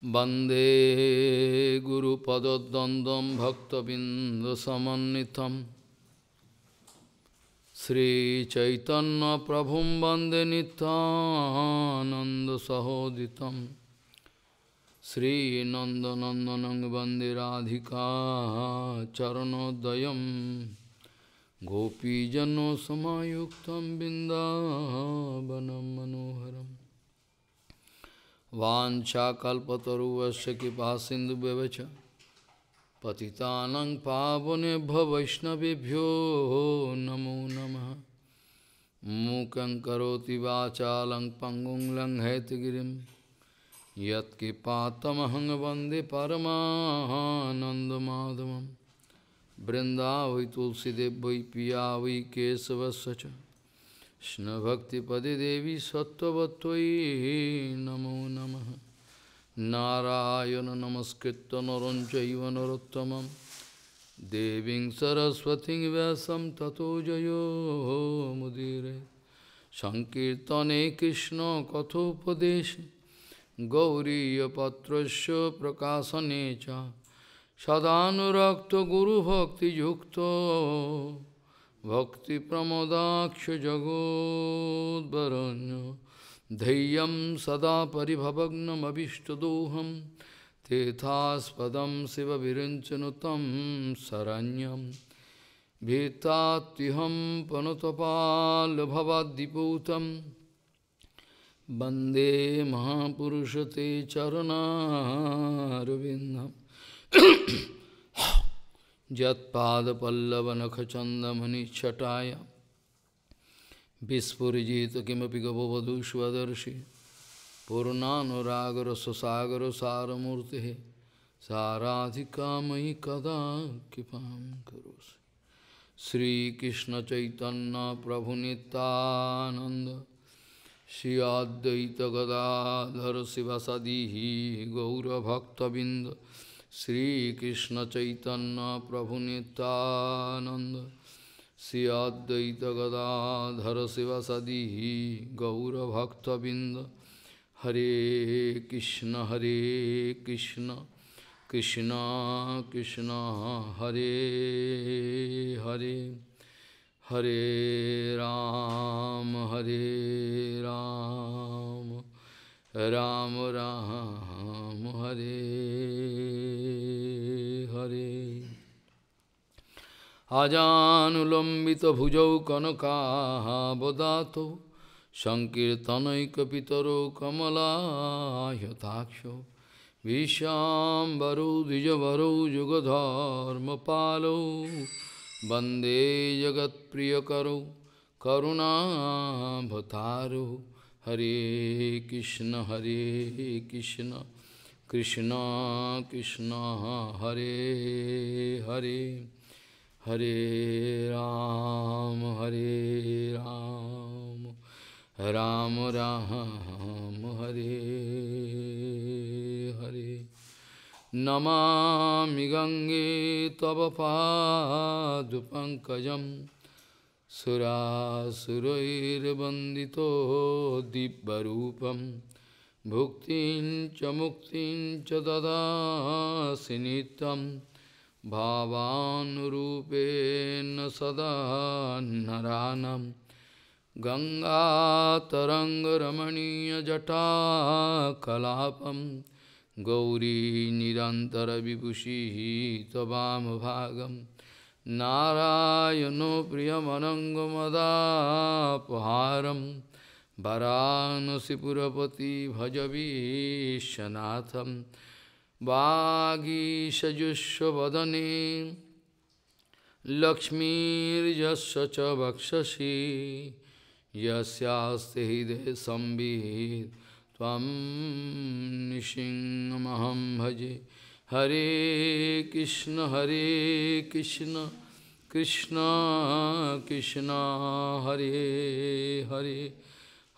Bande Guru Padadandam Bhaktabindasamanitam Sri Chaitanya Prabhum Bande Nitananda Sahoditam Sri Nanda Nandanang Bande Radhika Charanodayam Gopijano Samayuktam Bindavanam Manoharam वाछाकलपतरुवश कृपा सिंधु पतितानं पावनेभ्य वैष्णवेभ्यो नमो नम मूक पंगु वाचालं पङ्गुं वंदे यत्किपातमहं वन्दे तुलसीदेव वै पिया वै केशवस्य Krishna Bhakti Pade Devi Sattvatvai Namo Namaha Narayana Namaskritta Naranchaiva Narottamam Deving Saraswati Vyasam Tato Jayo Mudire Sankirtane Krishna Kathopadesh Gauriya Patrasya Prakasanecha Sadhanurakta Guru Bhakti Yukta भक्तिप्रमोदाक्षजगोद्वरण्य धैर्यं सदा परिभवग्नमभीष्टदोहं तेथास्पदं शिवविरञ्चनु तं शरण्यं भीतात्युहं पनुतपालभवाद्दिपूतं वन्दे महापुरुष ते चरणारविन्दम् यत्पादपल्लवनखचन्दमनिच्छटाय विस्फुरिजित किमपि गभवधू स्वदर्शि पूर्णानुरागरससागरसारमूर्तिः साराधिकामयि कदा कृपां करोसि श्रीकृष्णचैतन्यप्रभुनितानन्द श्री अद्वैतगदाधर शिवसदिः गौरभक्तबिन्द श्री कृष्ण चैतन्य प्रभु नितानंद श्री गदाधर शिव सदी गौरभक्तबिंद हरे कृष्ण हरे कृष्ण कृष्ण कृष्ण हरे हरे हरे राम हरे Ram Ram Ram Ram Hare Hare Ajanulambita bhujau kanaka bodato Sankirtanai kapitaro kamala yataksho Vishambaro dijavaru jugadharma palo Bande jagat priyakaro karuna bhataro Hare Krishna Hare Krishna Krishna Krishna Hare Hare Hare Ram Hare Ram Ram Ram Hare Hare Namami Gange Tava Padupankajam Surasurair Bandito Dibbarupam Bhuktin cha muktin cha dadasi nitam bhavanurupena sada naranam Ganga taranga ramaniya jata kalapam Gauri nirantara vipushi tabam bhagam Narayano priyamanangamadapaharam Varanasipurapati bhajavi shanatham Vagi sajushvadane Lakshmir jasacha bhakshashi Yasyaste hide sambhid Tvam nishingamaham bhaji Hari Krishna Hari Krishna Krishna Krishna Hari Hari.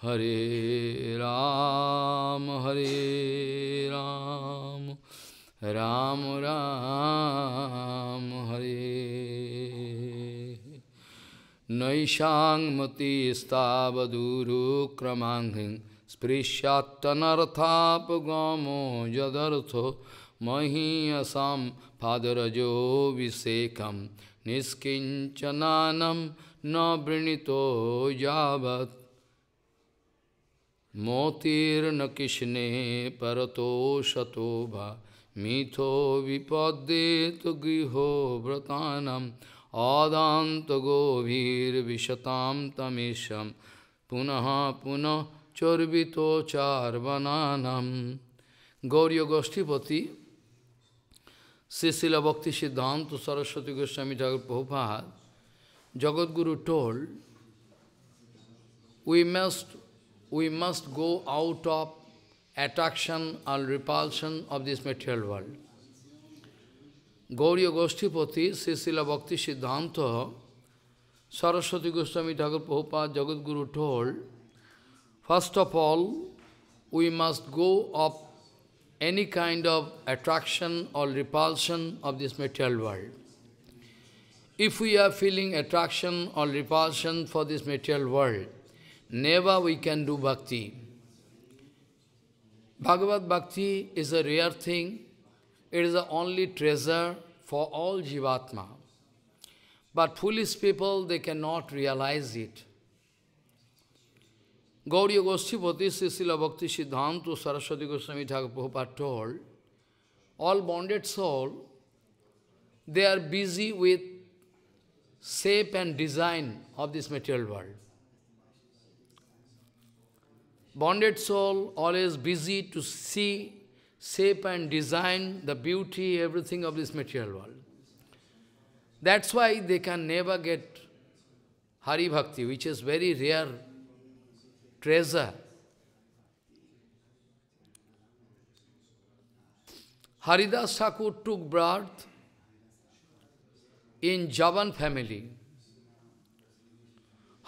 Hare Ram, Hare Ram, Ram Ram, Hare Naishang Mati Stavaduru Kramanghin Sprishattanarthapagamo Jadartho mahi Mahiyasam Padarajo Visekam Niskinchananam Nabrinito Javat মতির্ন কৃষ্ণে পরতো শতো ভা মিথো বিপদে তো গৃহব্রতানম অদান্ত গভীর বিশতাম তমেশম পুনঃ পুনঃ চর্বিত চারবানানম গৌরীয় গোষ্ঠীপতি Srila Bhakti Siddhanta Saraswati Goswami Thakur Prabhupada Jagadguru told we must we must go out of attraction or repulsion of this material world. Gauriya Goshtipati, Sisila Bhakti Siddhanta, Saraswati Goswami Thakur Prabhupada guru told, first of all, we must go up any kind of attraction or repulsion of this material world. If we are feeling attraction or repulsion for this material world, Never we can do bhakti. Bhagavad bhakti is a rare thing. It is the only treasure for all jivatma. But foolish people, they cannot realize it. Gauriya Goshtipati Sisila Bhakti Siddhanta Saraswati Goswami Thakur Prabhupada told, all bonded soul, they are busy with shape and design of this material world bonded soul always busy to see, shape and design the beauty, everything of this material world. That's why they can never get Hari Bhakti, which is very rare treasure. Haridas Thakur took birth in Javan family.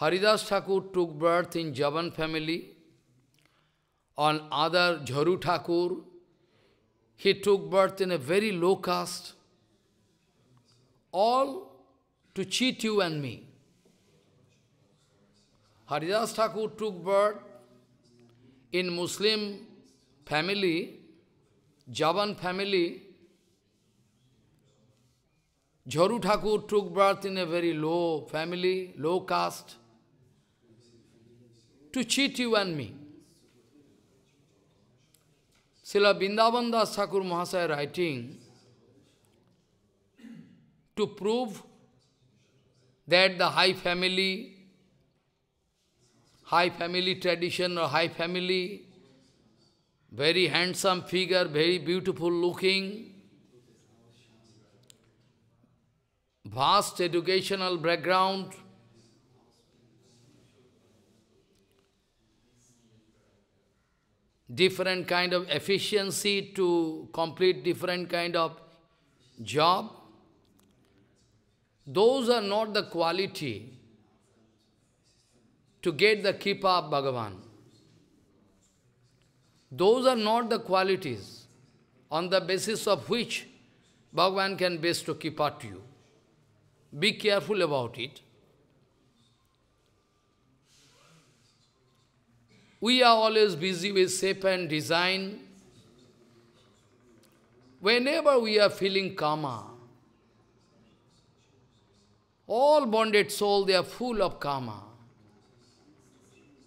Haridas Thakur took birth in Javan family on other Jharu Thakur. He took birth in a very low caste. All to cheat you and me. Haridas Thakur took birth in Muslim family, Javan family. Jharu Thakur took birth in a very low family, low caste, to cheat you and me. Srila binda Das Thakur Mahasaya writing to prove that the high family, high family tradition or high family, very handsome figure, very beautiful looking, vast educational background, different kind of efficiency to complete different kind of job. Those are not the quality to get the Kripa of Bhagavan. Those are not the qualities on the basis of which Bhagavan can bestow Kripa to you. Be careful about it. We are always busy with shape and design. Whenever we are feeling karma, all bonded soul, they are full of karma.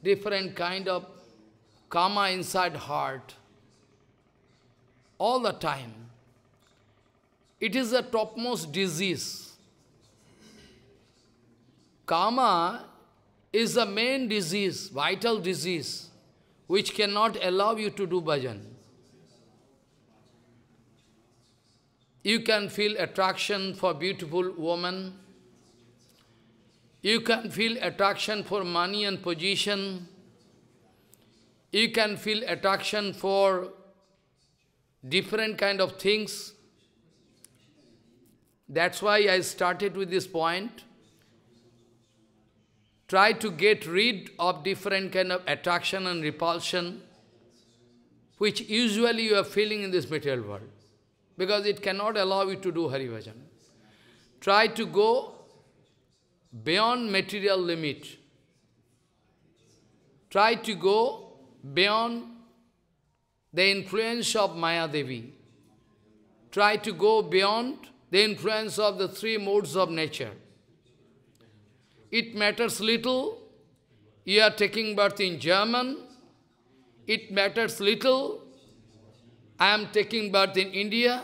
Different kind of karma inside heart. All the time. It is the topmost disease. Karma is the main disease, vital disease, which cannot allow you to do bhajan. You can feel attraction for beautiful woman. You can feel attraction for money and position. You can feel attraction for different kind of things. That's why I started with this point try to get rid of different kind of attraction and repulsion, which usually you are feeling in this material world, because it cannot allow you to do Hari Bhajan. Try to go beyond material limit. Try to go beyond the influence of Maya Devi. Try to go beyond the influence of the three modes of nature. It matters little. You are taking birth in German. It matters little. I am taking birth in India.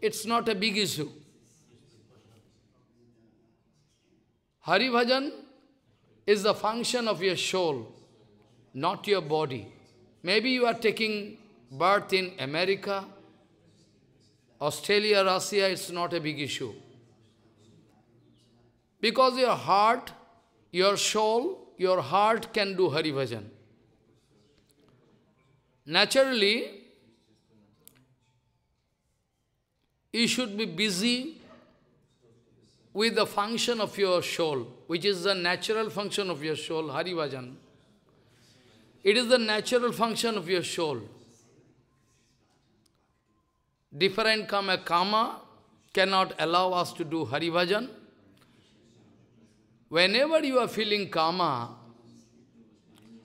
It's not a big issue. Hari Bhajan is the function of your soul, not your body. Maybe you are taking birth in America, Australia, Russia, it's not a big issue. Because your heart, your soul, your heart can do Hari Bhajan. Naturally, you should be busy with the function of your soul, which is the natural function of your soul, Hari Bhajan. It is the natural function of your soul. Different karma, karma cannot allow us to do Hari Bhajan. Whenever you are feeling karma,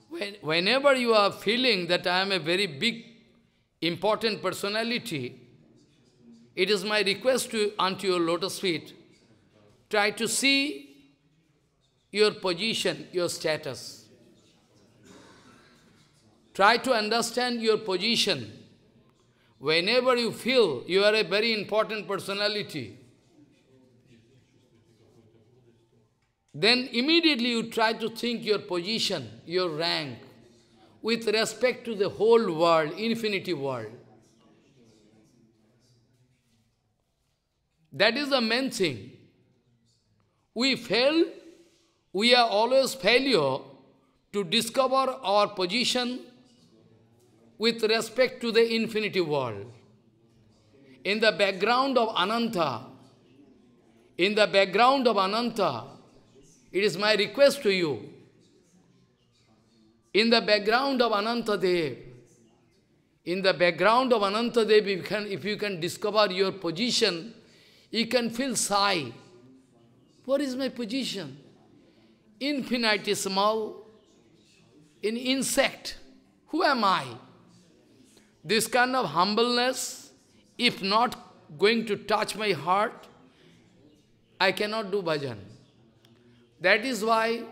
when, whenever you are feeling that I am a very big, important personality, it is my request to unto your lotus feet, try to see your position, your status. Try to understand your position. Whenever you feel you are a very important personality, then immediately you try to think your position, your rank, with respect to the whole world, infinity world. That is the main thing. We fail, we are always failure to discover our position with respect to the infinity world. In the background of Ananta, in the background of Ananta, it is my request to you. In the background of Anantadev, in the background of Anantadev, if, can, if you can discover your position, you can feel sigh. What is my position? Infinitesimal, in insect. Who am I? This kind of humbleness, if not going to touch my heart, I cannot do bhajan. That is why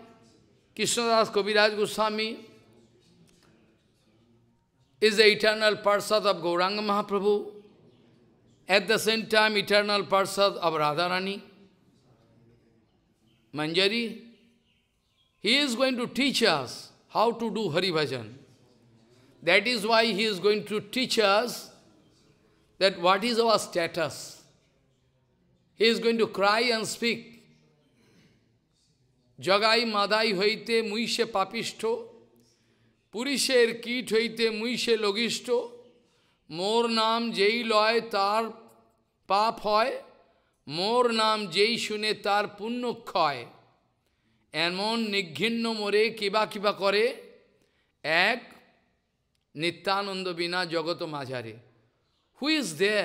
Krishna Das Kaviraj Goswami is the eternal Parsad of Gauranga Mahaprabhu, at the same time eternal Parsad of Radharani, Manjari. He is going to teach us how to do Hari Bhajan. That is why he is going to teach us that what is our status. He is going to cry and speak Jagai Madhai হইতে মুই পাপিষ্ঠ পুরুষের কীট হইতে মুই লগিষ্ঠ মোর নাম যেই লয় তার পাপ হয় মোর নাম যেই শুনে তার পুণ্য ক্ষয় এমন নিঘিন্ন মোরে কিবা কিবা করে এক নিত্যানন্দ বিনা জগত মাঝারে who is there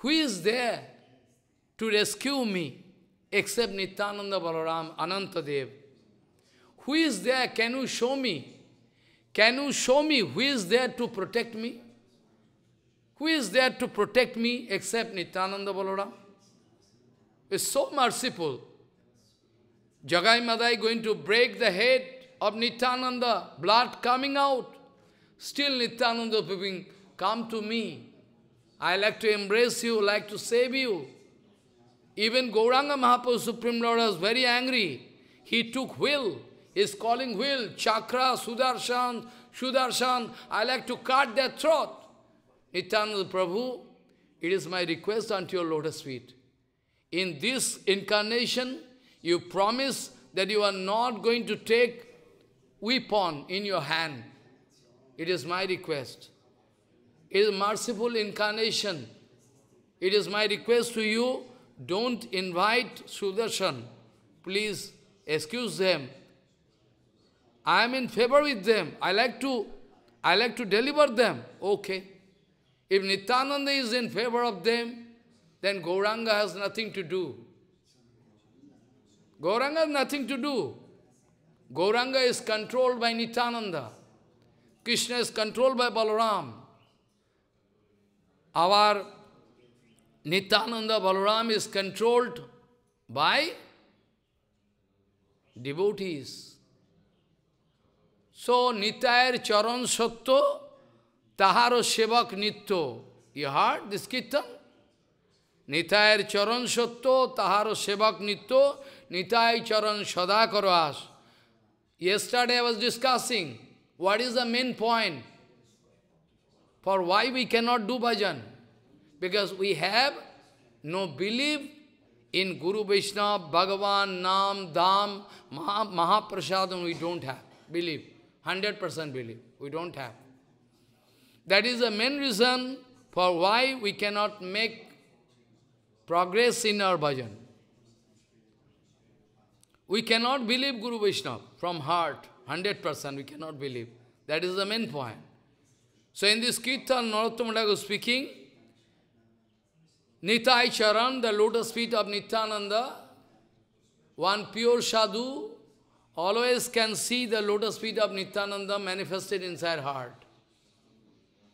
who there to rescue me except Nityananda Balaram, Anantadev. Who is there? Can you show me? Can you show me who is there to protect me? Who is there to protect me except Nityananda Balaram? Is so merciful. Jagai Madai going to break the head of Nityananda, blood coming out. Still Nityananda coming. come to me. I like to embrace you, like to save you. Even Gauranga Mahaprabhu, Supreme Lord, was very angry. He took will, is calling will, chakra, sudarshan, sudarshan, I like to cut their throat. Nityananda Prabhu, it is my request unto your lotus feet. In this incarnation, you promise that you are not going to take weapon in your hand. It is my request. It is merciful incarnation. It is my request to you don't invite Sudarshan. Please excuse them. I am in favor with them. I like to, I like to deliver them. Okay. If Nityananda is in favor of them, then Gauranga has nothing to do. Gauranga has nothing to do. Gauranga is controlled by Nityananda. Krishna is controlled by Balaram. Our Nityananda Balaram is controlled by devotees. So, Nitair Charan Satto, Taharo Sevak Nitto. You heard this kirtan? Nitair Charan Satto, Taharo Sevak Nitto, Nitai Charan Sadakarvas. Yesterday I was discussing what is the main point for why we cannot do bhajan. Because we have no belief in Guru Vishnu, Bhagavan, Nam, Dham, Maha, Mahaprasadam, we don't have belief. 100% belief, we don't have. That is the main reason for why we cannot make progress in our bhajan. We cannot believe Guru Vishnu from heart, 100% we cannot believe. That is the main point. So in this Kirtan, Narottama is speaking, Nitai Charan, the lotus feet of Nityananda, one pure sadhu always can see the lotus feet of Nityananda manifested inside heart.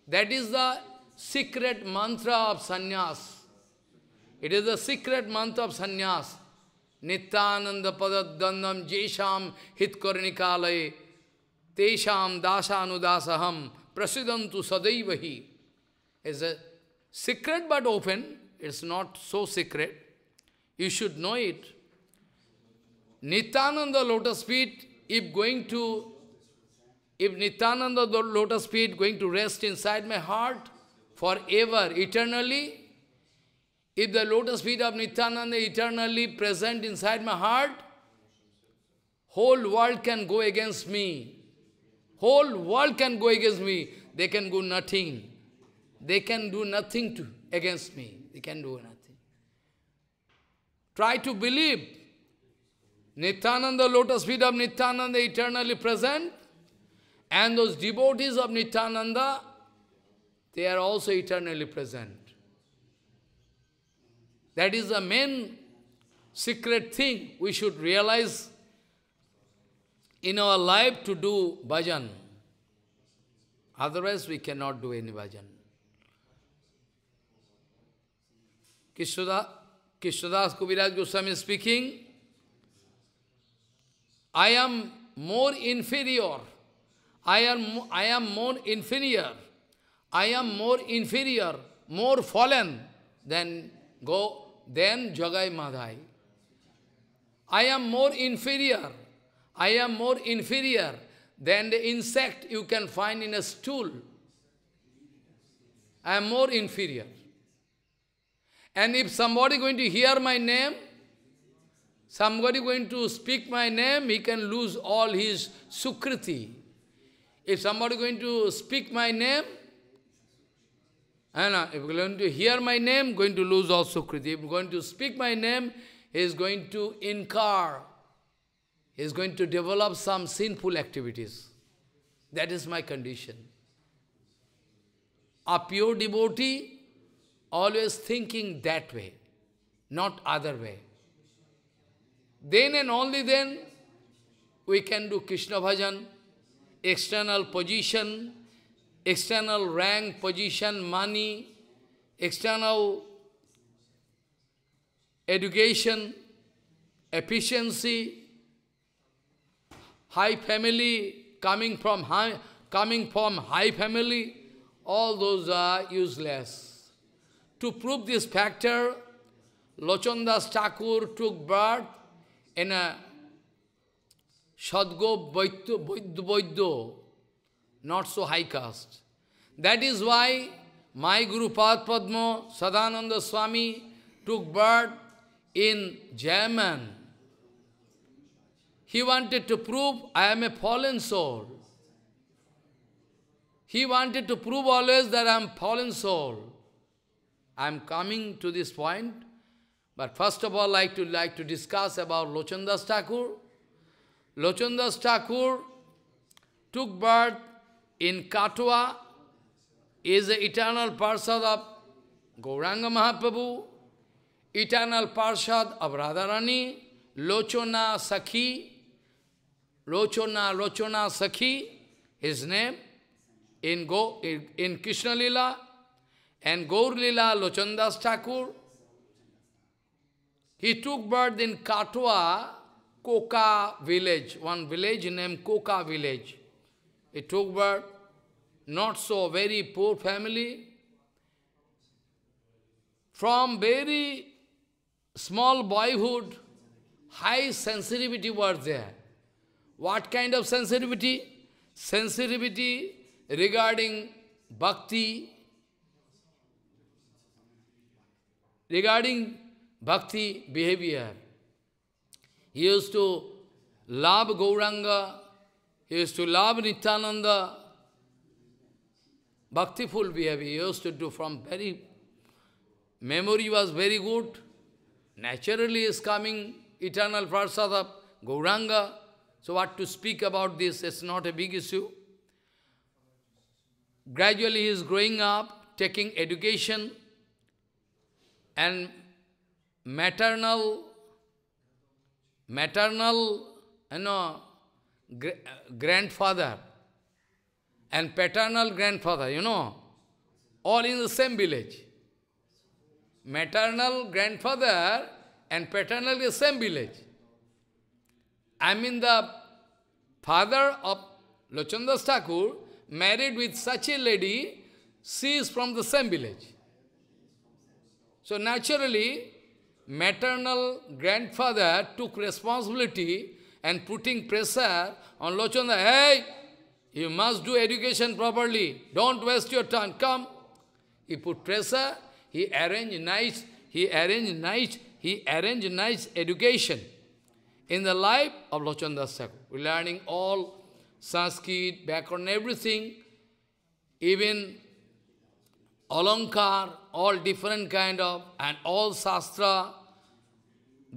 That is the secret mantra of sannyas. It is the secret mantra of sannyas. Nityananda padadandam jesham hitkarnikalaye tesham dasanudasaham prasidantu sadaivahi. It's a secret but open it's not so secret. You should know it. Nityananda lotus feet, if going to, if Nityananda lotus feet going to rest inside my heart forever, eternally, if the lotus feet of Nityananda eternally present inside my heart, whole world can go against me. Whole world can go against me. They can do nothing. They can do nothing to, against me. They can do nothing. Try to believe. Nityananda, lotus feet of Nityananda eternally present. And those devotees of Nityananda, they are also eternally present. That is the main secret thing we should realize in our life to do bhajan. Otherwise, we cannot do any bhajan. Kishada, Kishadas Kubiraj Goswami is speaking, I am more inferior. I am, I am more inferior. I am more inferior, more fallen than go than Jagai Madhai. I am more inferior. I am more inferior than the insect you can find in a stool. I am more inferior. And if somebody going to hear my name, somebody going to speak my name, he can lose all his sukriti. If somebody going to speak my name, and if going to hear my name, going to lose all sukriti. If going to speak my name, he is going to incur. He is going to develop some sinful activities. That is my condition. A pure devotee always thinking that way, not other way. Then and only then we can do Krishna bhajan, external position, external rank, position, money, external education, efficiency, high family, coming from high, coming from high family, all those are useless. To prove this factor, Lochandas Thakur took birth in a Sadgo Vaidyo, not so high caste. That is why my Guru Pad Padma Sadananda Swami took birth in German. He wanted to prove I am a fallen soul. He wanted to prove always that I am fallen soul. I am coming to this point, but first of all, I like to like to discuss about Lochandas Thakur. Lochandas Thakur took birth in Katwa, is the eternal Parshad of Gauranga Mahaprabhu, eternal Parshad of Radharani, Lochona Sakhi, Lochona, Lochona Sakhi, his name, in, Go, in, in Krishna Lila, and Gaur Lochandas Thakur, he took birth in Katwa, Koka village, one village named Koka village. He took birth, not so very poor family. From very small boyhood, high sensitivity was there. What kind of sensitivity? Sensitivity regarding bhakti, regarding bhakti behavior. He used to love Gauranga, he used to love Nityananda, bhaktiful behavior. He used to do from very, memory was very good. Naturally is coming eternal prasad of Gauranga. So what to speak about this, it's not a big issue. Gradually he is growing up, taking education, and maternal, maternal, you know, gr grandfather and paternal grandfather, you know, all in the same village. Maternal grandfather and paternal is same village. I mean the father of Lochandas Thakur married with such a lady, she is from the same village. So naturally, maternal grandfather took responsibility and putting pressure on Lochanda, hey, you must do education properly. Don't waste your time. Come. He put pressure, he arranged nice, he arranged nice, he arranged nice education. In the life of Lochanda Thakur, we're learning all Sanskrit, background, everything. Even alankar, all different kind of, and all sastra,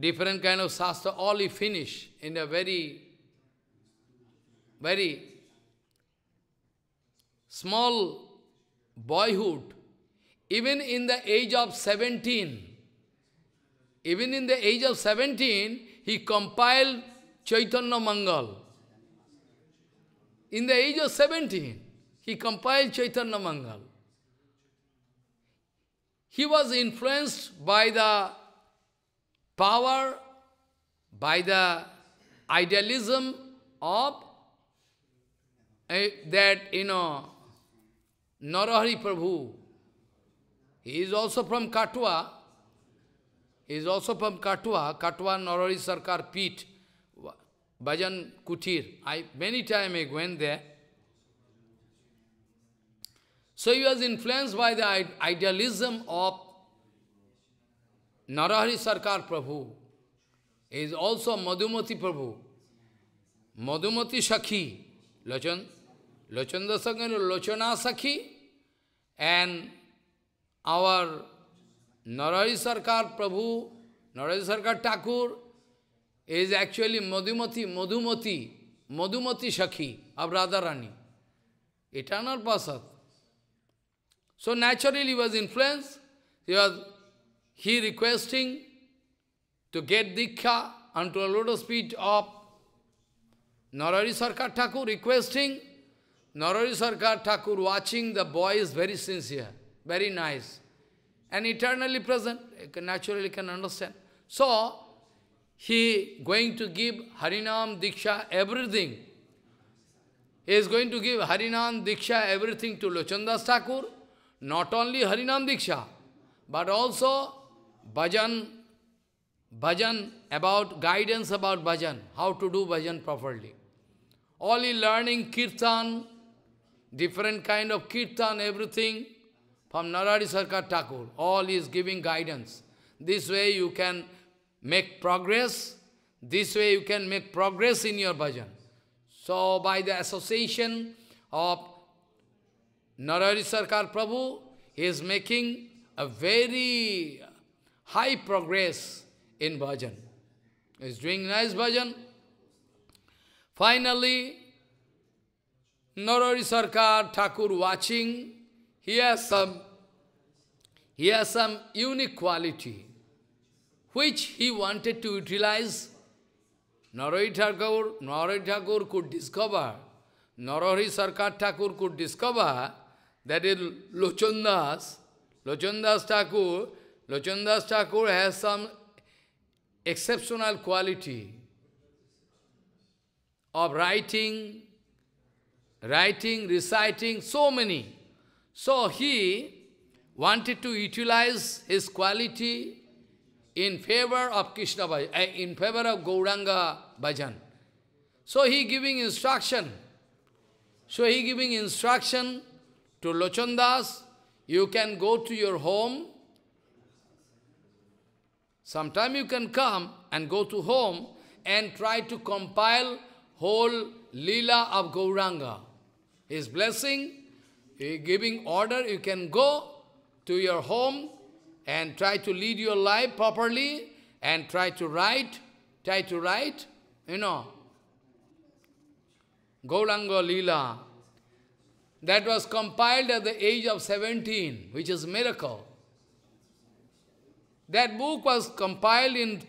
different kind of sastra, all he finish in a very, very small boyhood. Even in the age of 17, even in the age of 17, he compiled Chaitanya Mangal. In the age of 17, he compiled Chaitanya Mangal. He was influenced by the power, by the idealism of uh, that, you know, Narahari Prabhu. He is also from Katwa. He is also from Katwa, Katwa Narahari Sarkar Pit, Bhajan Kutir. I many times I went there. So he was influenced by the idealism of Narahari Sarkar Prabhu. He is also Madhumati Prabhu. Madhumati Shaki, Lachan, Lachanda Sakhi, Lachana Sakhi, and our Narahari Sarkar Prabhu, Narahari Sarkar Thakur, is actually Madhumati, Madhumati, Madhumati Sakhi of Radharani, eternal Pasat. So naturally he was influenced. He was he requesting to get Diksha unto a lotus feet of Narari Sarkar Thakur, requesting Narari Sarkar Thakur, watching the boy is very sincere, very nice, and eternally present, can naturally can understand. So, he going to give Harinam, Diksha, everything. He is going to give Harinam, Diksha, everything to Lochandas Thakur, not only Harinam Diksha, but also bhajan, bhajan about guidance about bhajan, how to do bhajan properly. Only learning kirtan, different kind of kirtan, everything from Naradi Sarkar Thakur. All is giving guidance. This way you can make progress. This way you can make progress in your bhajan. So by the association of Narari Sarkar Prabhu is making a very high progress in bhajan. Is doing nice bhajan. Finally, Narari Sarkar Thakur watching, he has some he has some unique quality which he wanted to utilize. Narari Thakur, Narayari Thakur could discover, Narari Sarkar Thakur could discover that is Lochandas. Lochandas Thakur, Lochandas Thakur has some exceptional quality of writing, writing, reciting, so many. So he wanted to utilize his quality in favor of Krishna bhajan, eh, in favor of Gauranga bhajan. So he giving instruction. So he giving instruction to Lochandas, you can go to your home. Sometime you can come and go to home and try to compile whole lila of Gauranga. His blessing, giving order, you can go to your home and try to lead your life properly and try to write, try to write, you know, Gauranga lila that was compiled at the age of 17, which is miracle. That book was compiled in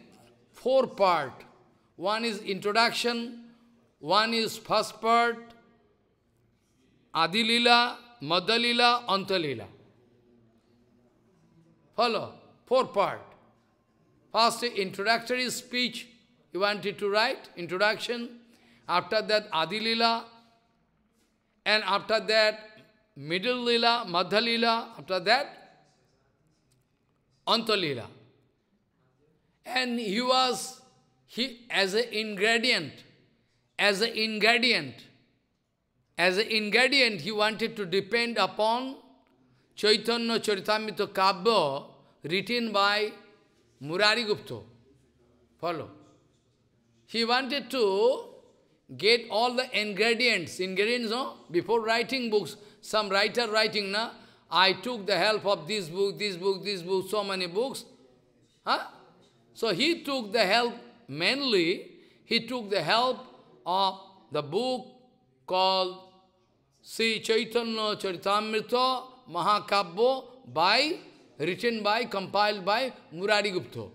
four part. One is introduction, one is first part, Adilila, Madalila, Antalila. Follow, four part. First introductory speech, he wanted to write, introduction. After that Adilila, and after that, middle lila, madhya lila, after that, antalila. lila. And he was, he as an ingredient, as an ingredient, as an ingredient, he wanted to depend upon Chaitanya Charitamrita Kabba written by Murari Gupta. Follow. He wanted to get all the ingredients, ingredients, no? Before writing books, some writer writing, na? I took the help of this book, this book, this book, so many books. Huh? So he took the help, mainly, he took the help of the book called Sri Chaitanya Charitamrita Mahakabbo by, written by, compiled by Murari Gupta.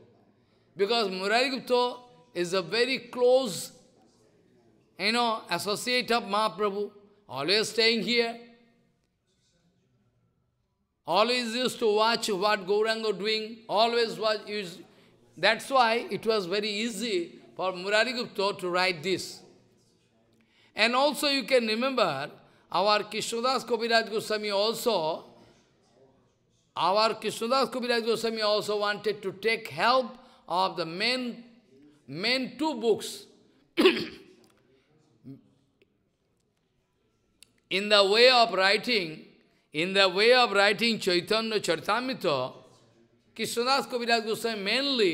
Because Murari Gupta is a very close you know, associate of Mahaprabhu, always staying here. Always used to watch what Gauranga doing, always was Used. That's why it was very easy for Murari Gupta to write this. And also you can remember, our Krishnadas Kopiraj Goswami also, our Krishnadas Kopiraj Goswami also wanted to take help of the main, main two books. In the way of writing, in the way of writing Chaitanya Charitamrita, Krishnadas Kaviraj Goswami mainly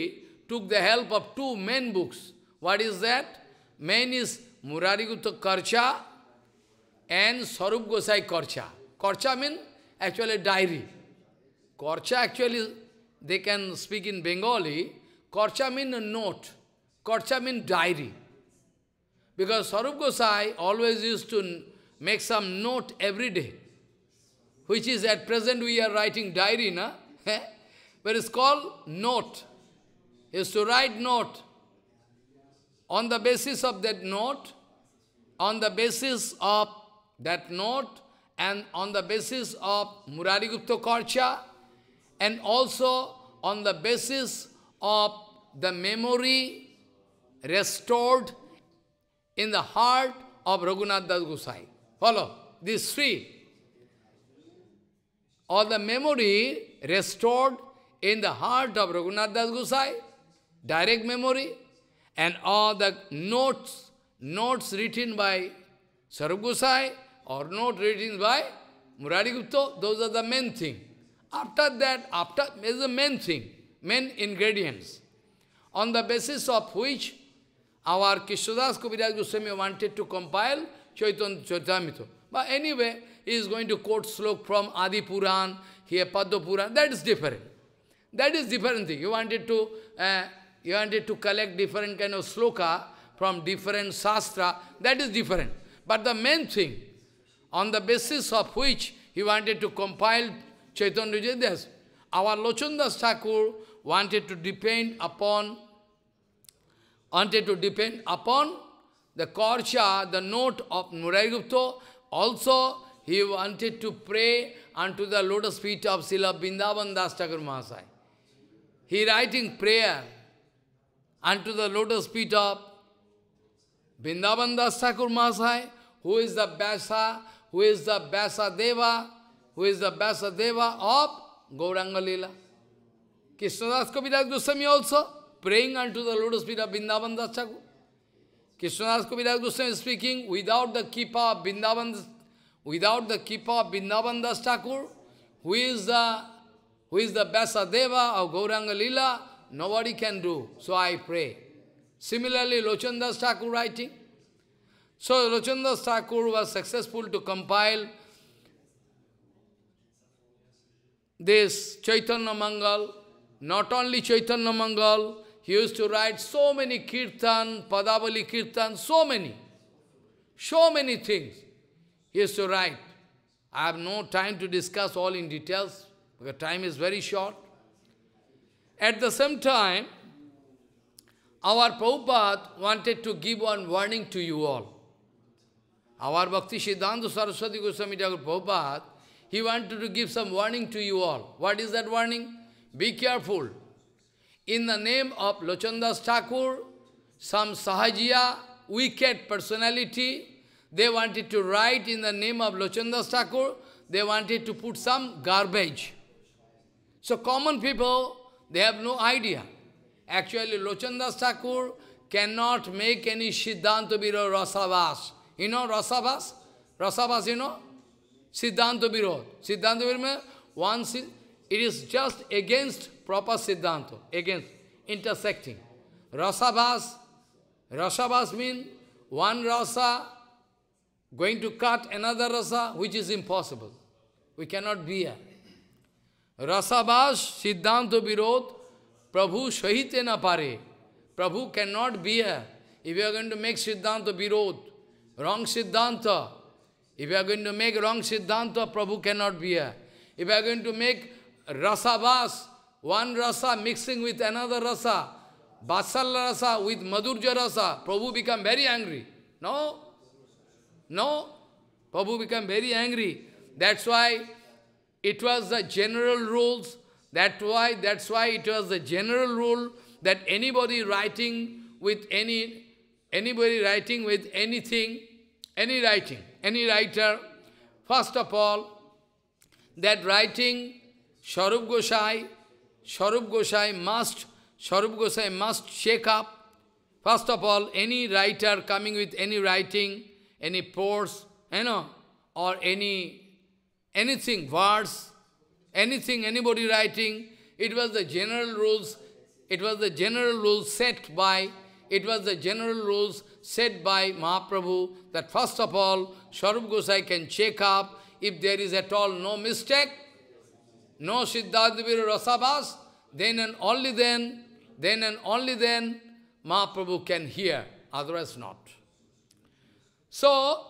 took the help of two main books. What is that? Main is Murari Gupta Karcha and Sarup Gosai Karcha. Karcha means actually diary. Karcha actually, they can speak in Bengali. Karcha means a note. Karcha means diary. Because Sarup Gosai always used to make some note every day, which is at present we are writing diary, na? Eh? but it's called note. Is to write note. On the basis of that note, on the basis of that note, and on the basis of Murari Gupta Korcha, and also on the basis of the memory restored in the heart of Raghunath Das Gosai. Follow. These three. All the memory restored in the heart of Raghunath Das Gosai. Direct memory. And all the notes, notes written by Sarup Gosai or notes written by Murari Gupta, those are the main thing. After that, after is the main thing, main ingredients, on the basis of which our Kishudas Kaviraj Goswami wanted to compile Chaitanya Chaitamito. But anyway, he is going to quote slok from Adi Puran, here Padma Puran, that is different. That is different thing. You wanted to, uh, you wanted to collect different kind of sloka from different sastra, that is different. But the main thing, on the basis of which he wanted to compile Chaitanya Jayadas, our Lochandas Thakur wanted to depend upon, wanted to depend upon the Korcha, the note of Muraigupta, also he wanted to pray unto the lotus feet of Srila Vrindavan Das Thakur Mahasaya. He writing prayer unto the lotus feet of Vrindavan Das Thakur Mahasaya, who is the Vyasa, who is the Deva, who is the Deva of Gauranga Leela. Das Kaviraj Goswami also praying unto the lotus feet of Vrindavan Das Thakur. Krishnadas Kaviraj Goswami is speaking, without the Kipa of Vrindavan, without the Kipa of Vrindavan Das Thakur, who is the, who is the Vyasadeva of Gauranga Lila, nobody can do. So I pray. Similarly, Lochandas Thakur writing. So Lochandas Thakur was successful to compile this Chaitanya Mangal, not only Chaitanya Mangal, he used to write so many kirtan, Padavali kirtan, so many. So many things he used to write. I have no time to discuss all in details, because time is very short. At the same time, our Prabhupada wanted to give one warning to you all. Our Bhakti Siddhanta Saraswati Goswami Thakur Prabhupada, he wanted to give some warning to you all. What is that warning? Be careful in the name of Lochandas Thakur, some Sahajiya, wicked personality, they wanted to write in the name of Lochandas Thakur, they wanted to put some garbage. So common people, they have no idea. Actually, Lochandas Thakur cannot make any Siddhanta Biro Rasavas. You know Rasavas? Rasavas, you know? Siddhanta Biro. Siddhanta Biro, it is just against proper Siddhanta, against intersecting. Rasabhas, rasabhas means one rasa going to cut another rasa, which is impossible. We cannot be bear. Rasabhas, Siddhanta Virod, Prabhu Shahite na pare. Prabhu cannot be here If you are going to make Siddhanta Virod, wrong Siddhanta, if you are going to make wrong Siddhanta, Prabhu cannot be here. If you are going to make Rasabhas, one rasa mixing with another rasa, basal rasa with madurja rasa, Prabhu become very angry. No, no, Prabhu become very angry. That's why it was the general rules. That's why, that's why it was the general rule that anybody writing with any, anybody writing with anything, any writing, any writer, first of all, that writing Sharup Sharup Gosai must, Sharup must shake up. First of all, any writer coming with any writing, any prose, you know, or any anything, verse, anything, anybody writing, it was the general rules, it was the general rules set by, it was the general rules set by Mahaprabhu that first of all, Sharup Gosai can check up if there is at all no mistake, no Siddhanta Vira Rasabas, then and only then, then and only then, Mahaprabhu can hear, otherwise not. So,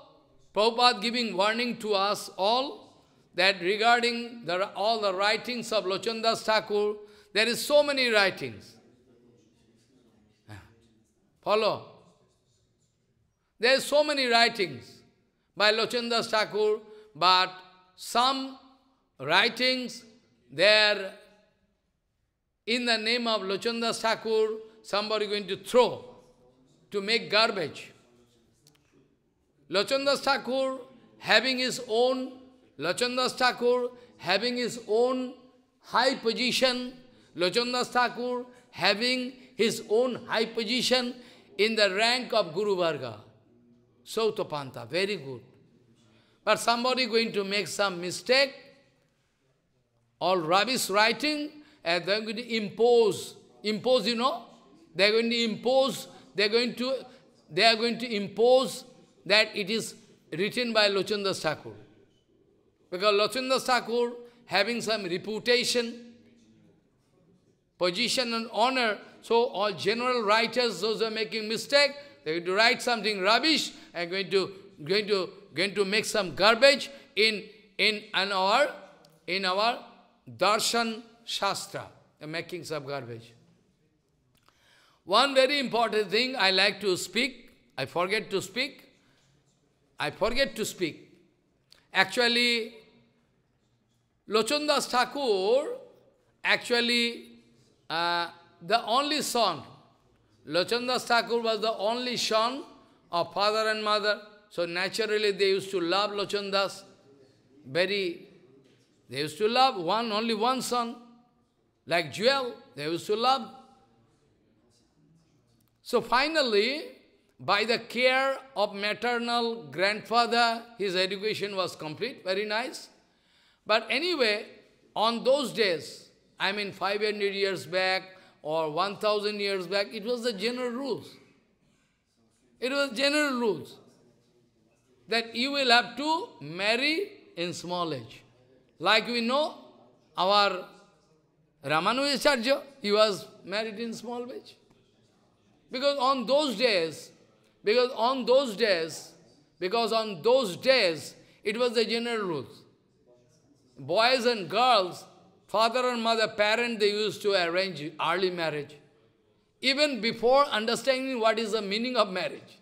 Prabhupada giving warning to us all that regarding the, all the writings of Lochandas Thakur, there is so many writings. Follow. There is so many writings by Lochandas Thakur, but some writings there, in the name of Lochanda Sakur, somebody going to throw to make garbage. Lachanda Thakur having his own, Lachanda Thakur having his own high position, Lachanda Thakur having his own high position in the rank of Guru Varga. Sautapanta, very good. But somebody going to make some mistake, all rubbish writing, and they're going to impose, impose, you know, they're going to impose, they're going to, they are going to impose that it is written by Lochandas Thakur. Because Lochandas Thakur, having some reputation, position and honor, so all general writers, those are making mistake, they're going to write something rubbish, and going to, going to, going to make some garbage in, in, in our, in our darshan shastra, the makings of garbage. One very important thing I like to speak, I forget to speak, I forget to speak. Actually, Lochandas Thakur, actually, uh, the only son, Lochandas Thakur was the only son of father and mother. So naturally they used to love Lochandas, very they used to love one, only one son. Like Jewel, they used to love. So finally, by the care of maternal grandfather, his education was complete, very nice. But anyway, on those days, I mean 500 years back or 1000 years back, it was the general rules. It was general rules that you will have to marry in small age. Like we know, our Ramanujacharya, he was married in small village. Because on those days, because on those days, because on those days, it was the general rule. Boys and girls, father and mother, parent, they used to arrange early marriage. Even before understanding what is the meaning of marriage.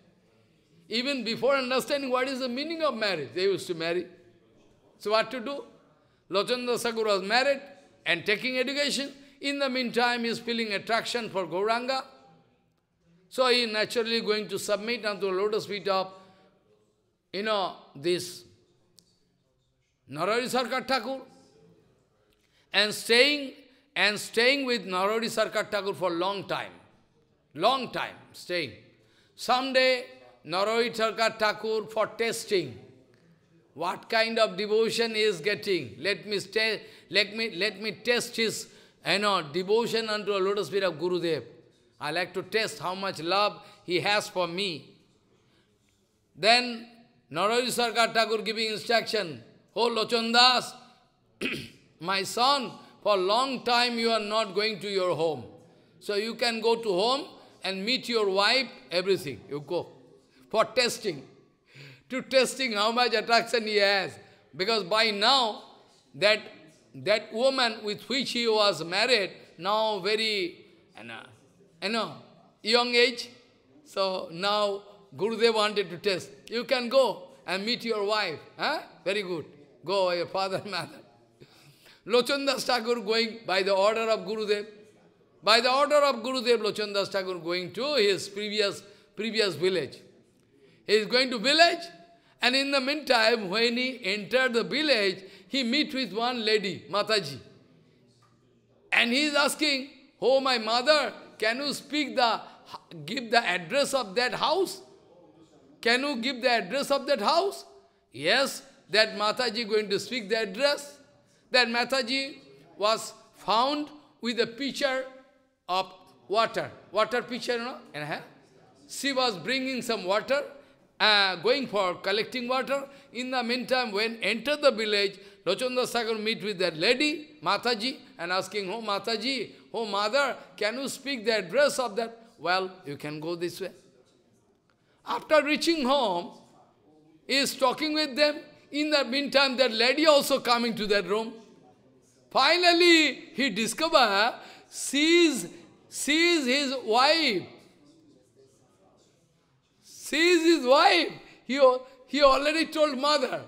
Even before understanding what is the meaning of marriage, they used to marry. So what to do? Lochandra Sakur was married and taking education. In the meantime, he is feeling attraction for Gauranga. So he naturally going to submit unto lotus feet of, you know, this Narari Sarkar Thakur. And staying, and staying with Narari Sarkar Thakur for long time. Long time staying. Someday, Narari Sarkar Thakur for testing what kind of devotion he is getting. Let me, stay, let me, let me test his you know, devotion unto a lotus feet of Gurudev. I like to test how much love he has for me. Then Naraji Sarkar Thakur giving instruction, Oh Lochandas, my son, for a long time you are not going to your home. So you can go to home and meet your wife, everything. You go for testing to testing how much attraction he has. Because by now, that, that woman with which he was married, now very, uh, you know, young age. So now Gurudev wanted to test. You can go and meet your wife. Huh? Very good. Go, your father and mother. Lochandas Thakur going by the order of Gurudev. By the order of Gurudev, Lochandas Thakur going to his previous, previous village. He is going to village and in the meantime, when he entered the village, he meet with one lady, Mataji. And he is asking, Oh, my mother, can you speak the, give the address of that house? Can you give the address of that house? Yes, that Mataji going to speak the address. That Mataji was found with a pitcher of water. Water pitcher, you know? She was bringing some water uh, going for collecting water. In the meantime, when enter the village, Rachandra Sagar meet with that lady, Mataji, and asking, Oh Mataji, oh mother, can you speak the address of that? Well, you can go this way. After reaching home, he is talking with them. In the meantime, that lady also coming to that room. Finally, he discover, sees, sees his wife she is his wife. He, he already told mother.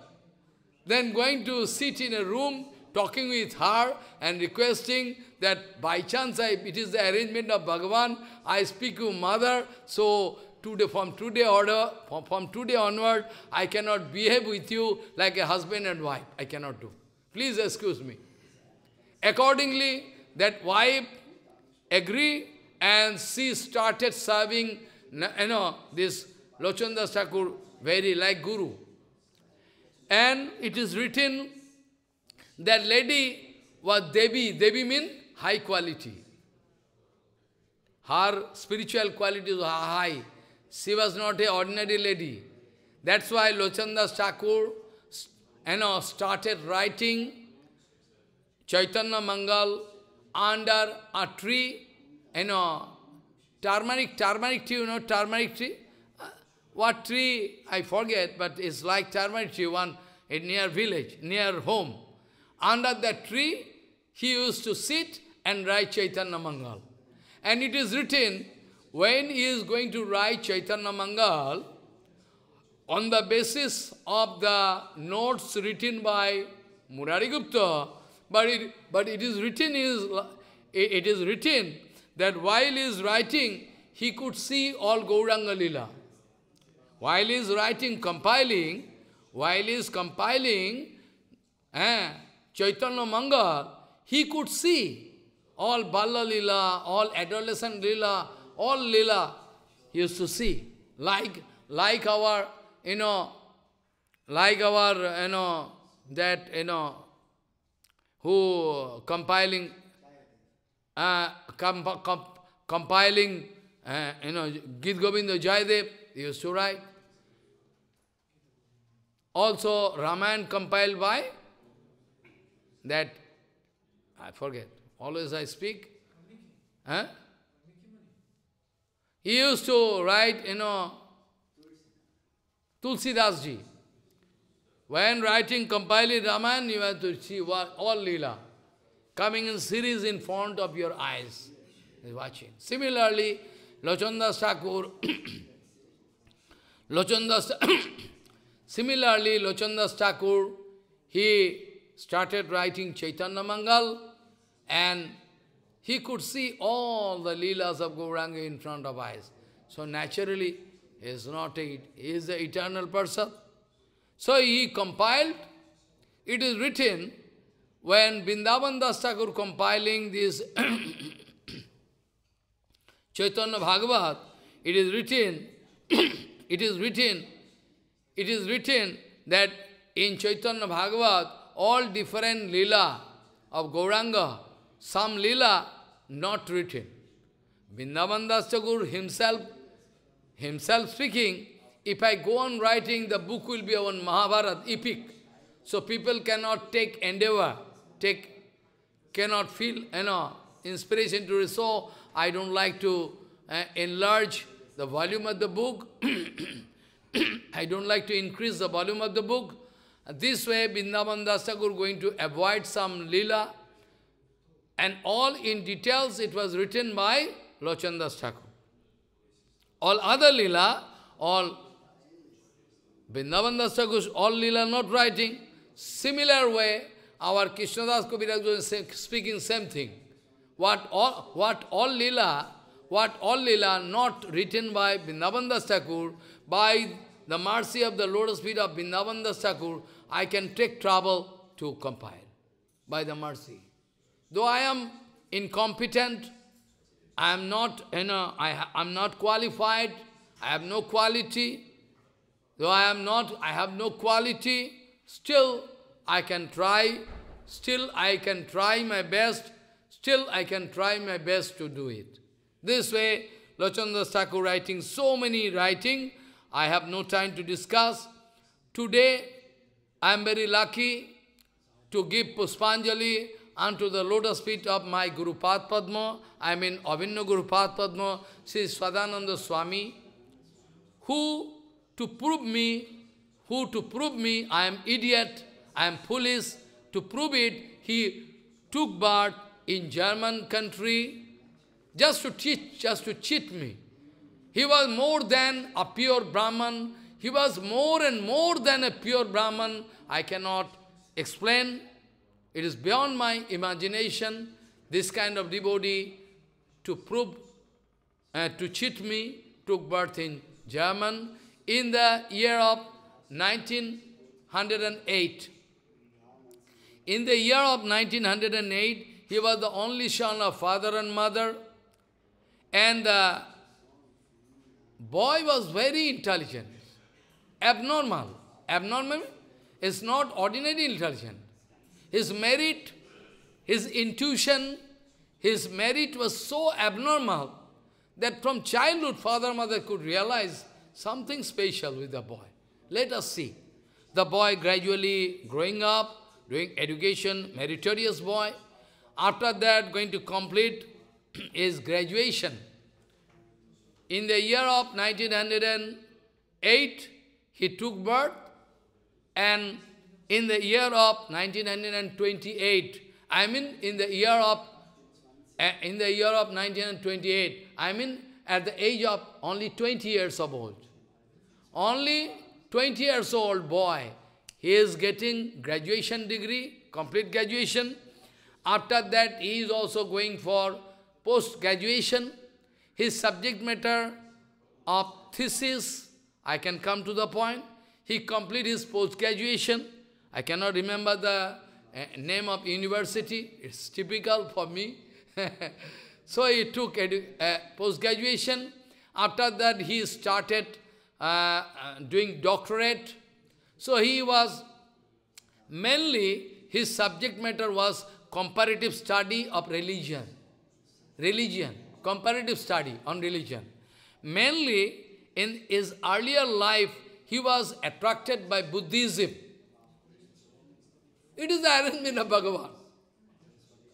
Then going to sit in a room, talking with her and requesting that by chance I, it is the arrangement of Bhagavan, I speak to mother, so today from today order, from, from today onward, I cannot behave with you like a husband and wife. I cannot do. Please excuse me. Accordingly, that wife agree and she started serving you know this Lochandas Thakur, very like Guru. And it is written that lady was Devi. Devi means high quality. Her spiritual qualities were high. She was not an ordinary lady. That's why Lochandas Thakur you know, started writing Chaitanya Mangal under a tree, you know, turmeric, turmeric tree, you know, turmeric tree. What tree, I forget, but it's like turmeric tree, one in near village, near home. Under that tree, he used to sit and write Chaitanya Mangal. And it is written, when he is going to write Chaitanya Mangal, on the basis of the notes written by Murari Gupta, but it, but it is written is it is written that while he is writing, he could see all Gauranga Lila. While he is writing, compiling, while he is compiling eh, Chaitanya Mangal, he could see all Bala all adolescent Lila, all Lila, he used to see. Like, like our, you know, like our, you know, that, you know, who compiling, uh, comp comp compiling, uh, you know, gita Govinda Jayadev, he used to write. Also, Ramayana compiled by that, I forget, always I speak. Huh? He used to write, you know, Tulsidas ji. When writing, compiling Raman, you have to see all lila coming in series in front of your eyes. Is watching. Similarly, Lachanda Sakur, Lachanda Similarly, Lochandas Thakur, he started writing Chaitanya Mangal and he could see all the Leelas of Gauranga in front of eyes. So naturally, he is not a, he is the eternal person. So he compiled, it is written, when Bindabandha Das Thakur compiling this Chaitanya Bhagavat, it is written, it is written, it is written that in Chaitanya Bhagavat, all different lila of Gauranga, some lila not written. Vrindavandasya Guru himself, himself speaking, if I go on writing, the book will be on Mahabharata, epic. So people cannot take endeavor, take, cannot feel, you know, inspiration to it. So I don't like to uh, enlarge the volume of the book. I don't like to increase the volume of the book. This way, Vrindavan Dasagur going to avoid some lila, And all in details, it was written by Lochandas Thakur. All other lila, all Vrindavan Dasagur, all lila not writing. Similar way, our Krishnadas Kaviraj is speaking same thing. What all, what all lila, what all lila not written by Vrindavan Das by the mercy of the lotus feet of Vrindavan Sakur, I can take trouble to compile by the mercy. Though I am incompetent, I am not, you know, I am not qualified, I have no quality, though I am not, I have no quality, still I can try, still I can try my best, still I can try my best to do it. This way, Lachandra Sakur writing so many writing, I have no time to discuss. Today, I am very lucky to give Puspanjali unto the lotus feet of my Guru Padma, I mean Avinno Guru Padma, Sri Swadananda Swami, who to prove me, who to prove me I am idiot, I am foolish, to prove it, he took birth in German country just to teach, just to cheat me. He was more than a pure Brahman. He was more and more than a pure Brahman. I cannot explain. It is beyond my imagination, this kind of devotee to prove, uh, to cheat me, took birth in German in the year of 1908. In the year of 1908, he was the only son of father and mother, and the uh, Boy was very intelligent, abnormal. Abnormal is not ordinary intelligent. His merit, his intuition, his merit was so abnormal that from childhood father mother could realize something special with the boy. Let us see. The boy gradually growing up, doing education, meritorious boy. After that, going to complete his graduation in the year of 1908, he took birth, and in the year of 1928, I mean in the year of eh, in the year of 1928, I mean at the age of only 20 years of old. Only 20 years old boy, he is getting graduation degree, complete graduation. After that, he is also going for post-graduation. His subject matter of thesis, I can come to the point. He completed his post-graduation. I cannot remember the eh, name of university. It's typical for me. so he took uh, post-graduation. After that, he started uh, doing doctorate. So he was, mainly his subject matter was comparative study of religion. Religion comparative study on religion. Mainly, in his earlier life, he was attracted by Buddhism. It is the arrangement of Bhagavan.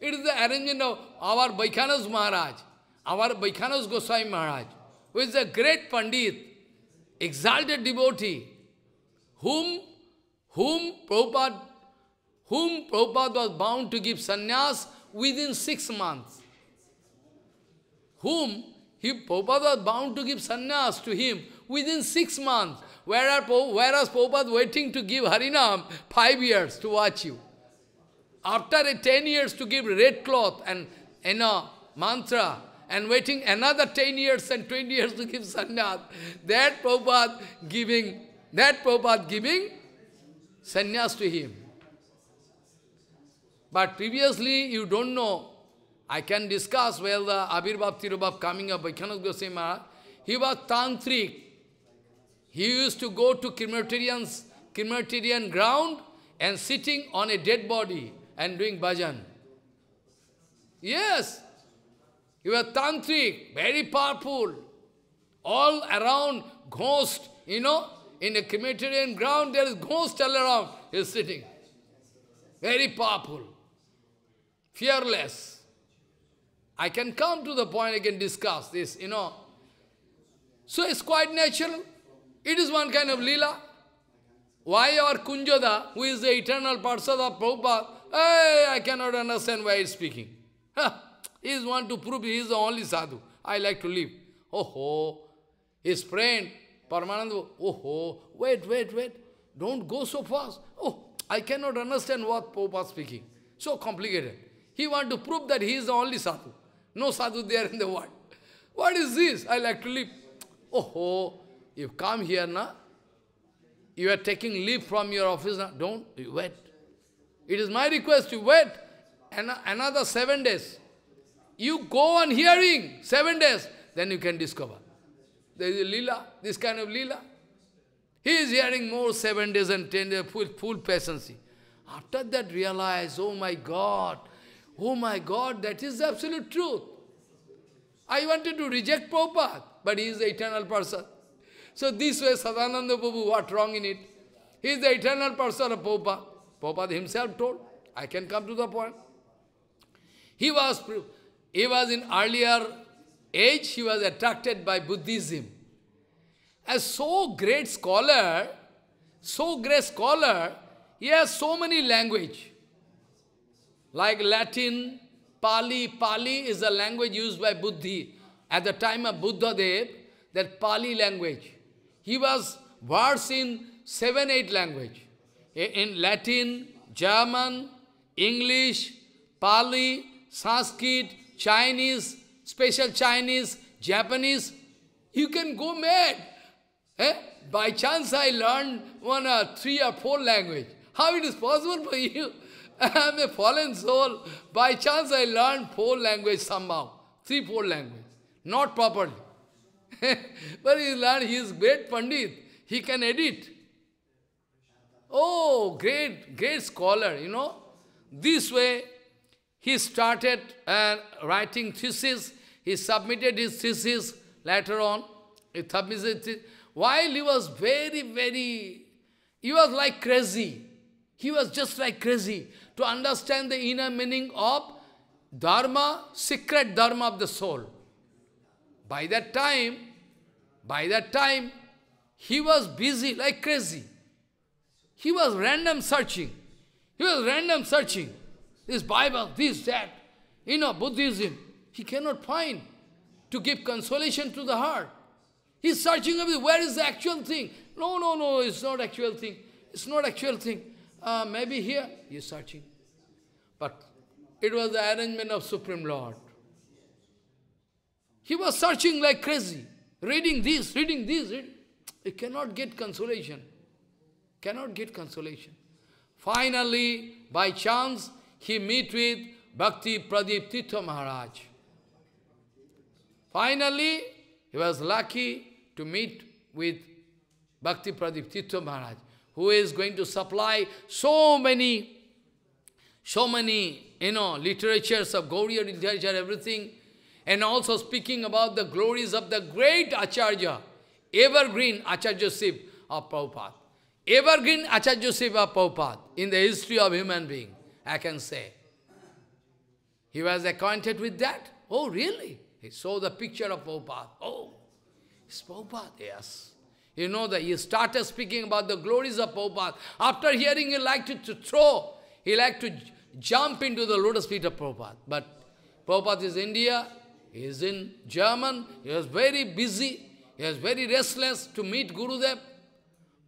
It is the arrangement of our Vaikhanas Maharaj, our Vaikhanas Goswami Maharaj, who is a great Pandit, exalted devotee, whom, whom Prabhupada whom Prabhupada was bound to give sannyas within six months whom he, Prabhupada was bound to give sannyas to him within six months, whereas, whereas was waiting to give Harinam five years to watch you. After a ten years to give red cloth and you know, mantra, and waiting another 10 years and 20 years to give sannyas. That Prabhupada giving, that Prabhupada giving sannyas to him. But previously you don't know I can discuss well the Abhirbhav Tirubhav coming up by cannot Goswami Maharaj. He was tantric. He used to go to crematorians, crematorian ground and sitting on a dead body and doing bhajan. Yes, he was tantric, very powerful. All around, ghost, you know, in a crematorian ground, there is ghost all around. He is sitting. Very powerful, fearless. I can come to the point, I can discuss this, you know. So it's quite natural. It is one kind of lila. Why our Kunjada, who is the eternal Parsad of Prabhupada, hey, I cannot understand why he's speaking. he is one to prove he is the only sadhu. I like to live. Oh ho. His friend, Paramananda, oh ho, wait, wait, wait. Don't go so fast. Oh, I cannot understand what Prabhupada speaking. So complicated. He wants to prove that he is the only sadhu. No sadhu there in the world. What is this? I like to leave. Oh, oh you come here now. You are taking leave from your office now. Don't, you wait. It is my request, you wait An another seven days. You go on hearing seven days, then you can discover. There is a lila, this kind of lila. He is hearing more seven days and ten days, full, full patience. After that realize, oh my God, Oh my God, that is the absolute truth. I wanted to reject Prabhupada, but he is the eternal person. So this way, Sadananda Prabhu, what wrong in it? He is the eternal person of Prabhupada. Prabhupada himself told, I can come to the point. He was, he was in earlier age, he was attracted by Buddhism. As so great scholar, so great scholar, he has so many language. Like Latin, Pali. Pali is a language used by Buddhi. At the time of Buddha Dev, that Pali language. He was versed in seven, eight language. In Latin, German, English, Pali, Sanskrit, Chinese, special Chinese, Japanese. You can go mad. Eh? By chance I learned one or three or four language. How it is possible for you? I am a fallen soul. By chance I learned four languages somehow. Three, four languages, Not properly. but he learned, he is great Pandit. He can edit. Oh, great, great scholar, you know. This way, he started uh, writing thesis. He submitted his thesis later on. He submitted it. While he was very, very, he was like crazy. He was just like crazy to understand the inner meaning of dharma, secret dharma of the soul. By that time, by that time, he was busy like crazy. He was random searching. He was random searching. This Bible, this, that, you know, Buddhism. He cannot find to give consolation to the heart. He's searching, where is the actual thing? No, no, no, it's not actual thing. It's not actual thing uh, maybe here, you're searching. But it was the arrangement of Supreme Lord. He was searching like crazy, reading this, reading this. Read. He cannot get consolation. Cannot get consolation. Finally, by chance, he meet with Bhakti Pradip Tito Maharaj. Finally, he was lucky to meet with Bhakti Pradip Tito Maharaj who is going to supply so many, so many, you know, literatures of Gauriya literature, everything, and also speaking about the glories of the great Acharya, evergreen Acharya Siv of Prabhupada. Evergreen Acharya Siv of Prabhupada in the history of human being, I can say. He was acquainted with that. Oh, really? He saw the picture of Prabhupada. Oh, it's Prabhupada, yes. You know that he started speaking about the glories of Prabhupada. After hearing, he liked to, to throw, he liked to jump into the lotus feet of Prabhupada. But Prabhupada is India, he is in German, he was very busy, he was very restless to meet Gurudev.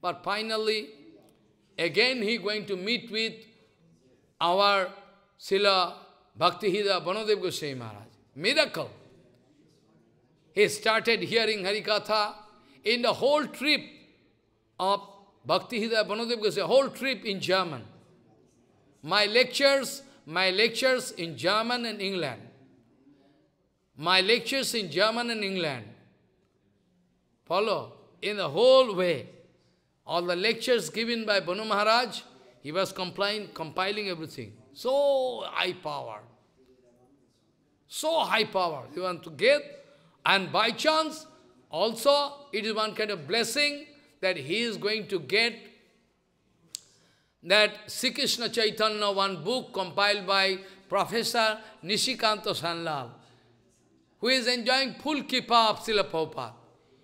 But finally, again he going to meet with our Bhakti Hida Banadev Goswami Maharaj. Miracle! He started hearing Harikatha, in the whole trip of Bhakti Hidaya Banadev Goswami, whole trip in German. My lectures, my lectures in German and England. My lectures in German and England. Follow? In the whole way. All the lectures given by Banu Maharaj, he was compiling everything. So high power. So high power. You want to get, and by chance, also, it is one kind of blessing that he is going to get that Sri Krishna Chaitanya, one book compiled by Professor Nishikanta Sanlal, who is enjoying full kippa of Srila Prabhupada.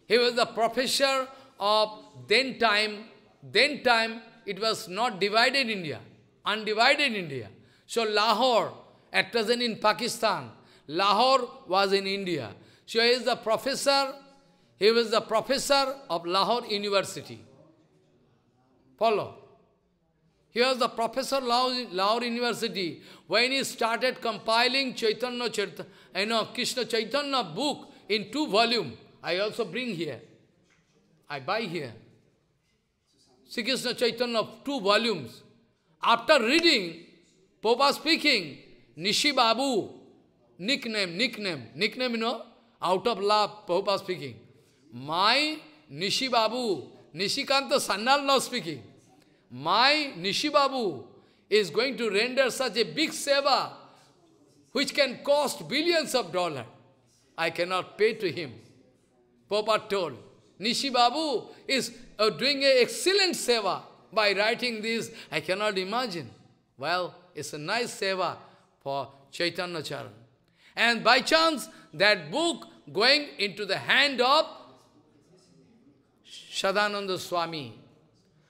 He was the professor of then time, then time it was not divided India, undivided India. So Lahore, at present in Pakistan, Lahore was in India. So he is the professor he was the professor of Lahore University. Follow. He was the professor of Lahore University. When he started compiling Chaitanya, Chaitanya, I know, Krishna Chaitanya book in two volumes. I also bring here. I buy here. Sri Krishna Chaitanya, two volumes. After reading, Popa speaking, Nishi Babu, nickname, nickname, nickname, you know, out of love, Papa speaking. My Nishi Babu, Nishikanta Sannal now speaking, my Nishi Babu is going to render such a big seva which can cost billions of dollars. I cannot pay to him. Papa told, Nishi Babu is uh, doing an excellent seva by writing this. I cannot imagine. Well, it's a nice seva for Chaitanya Charan. And by chance, that book going into the hand of Shadananda Swami.